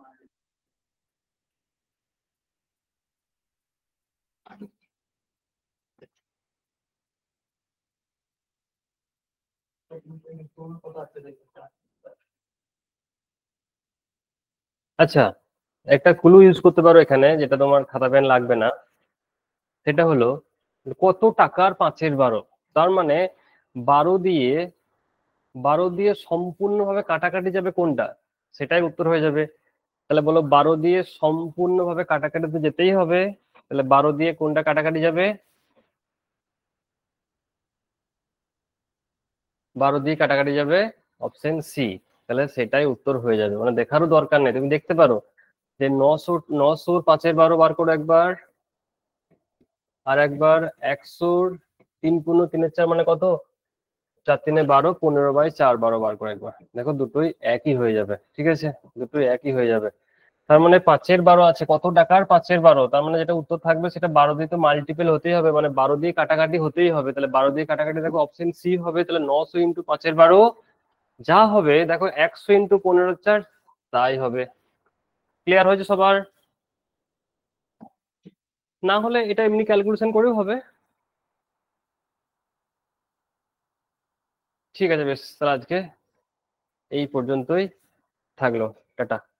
আচ্ছা একটা ক্লু ইউজ করতে পারো এখানে যেটা তোমার খাতা পেন লাগবে না সেটা হলো কত টাকার পাঁচের বারো তার মানে বারো দিয়ে বারো দিয়ে সম্পূর্ণভাবে কাটাকাটি যাবে কোনটা সেটাই উত্তর হয়ে যাবে তাহলে বলো বারো দিয়ে সম্পূর্ণভাবে কাটাকাটি তো যেতেই হবে তাহলে বারো দিয়ে কোনটা কাটাকাটি যাবে বারো দিয়ে কাটাকাটি যাবে অপশন সি তাহলে সেটাই উত্তর হয়ে যাবে মানে দেখারও দরকার নেই তুমি দেখতে পারো যে নশো নশোর পাঁচের বারো বার করো একবার আর একবার একশোর তিন পনেরো তিনের চার মানে কত চার তিনে বারো পনেরো বাই চার বারো বার করে একবার দেখো দুটোই একই হয়ে যাবে ঠিক আছে দুটোই একই হয়ে যাবে তার মানে পাঁচের বারো আছে কত টাকার পাঁচের বারো তার মানে যেটা উত্তর থাকবে সেটা বারো দিয়ে তো মাল্টিপেল হতেই হবে মানে বারো দিয়ে কাটাকাটি হতেই হবে তাহলে বারো দিয়ে কাটাকাটি দেখো অপশন সি হবে তাহলে নশো ইন্টু পাঁচের বারো যা হবে দেখো একশো ইন্টু পনেরো চার তাই হবে ক্লিয়ার হয়েছে সবার না হলে এটা এমনি ক্যালকুলেশন করেও হবে ঠিক আছে বেশ তাহলে আজকে এই পর্যন্তই থাকলো টাটা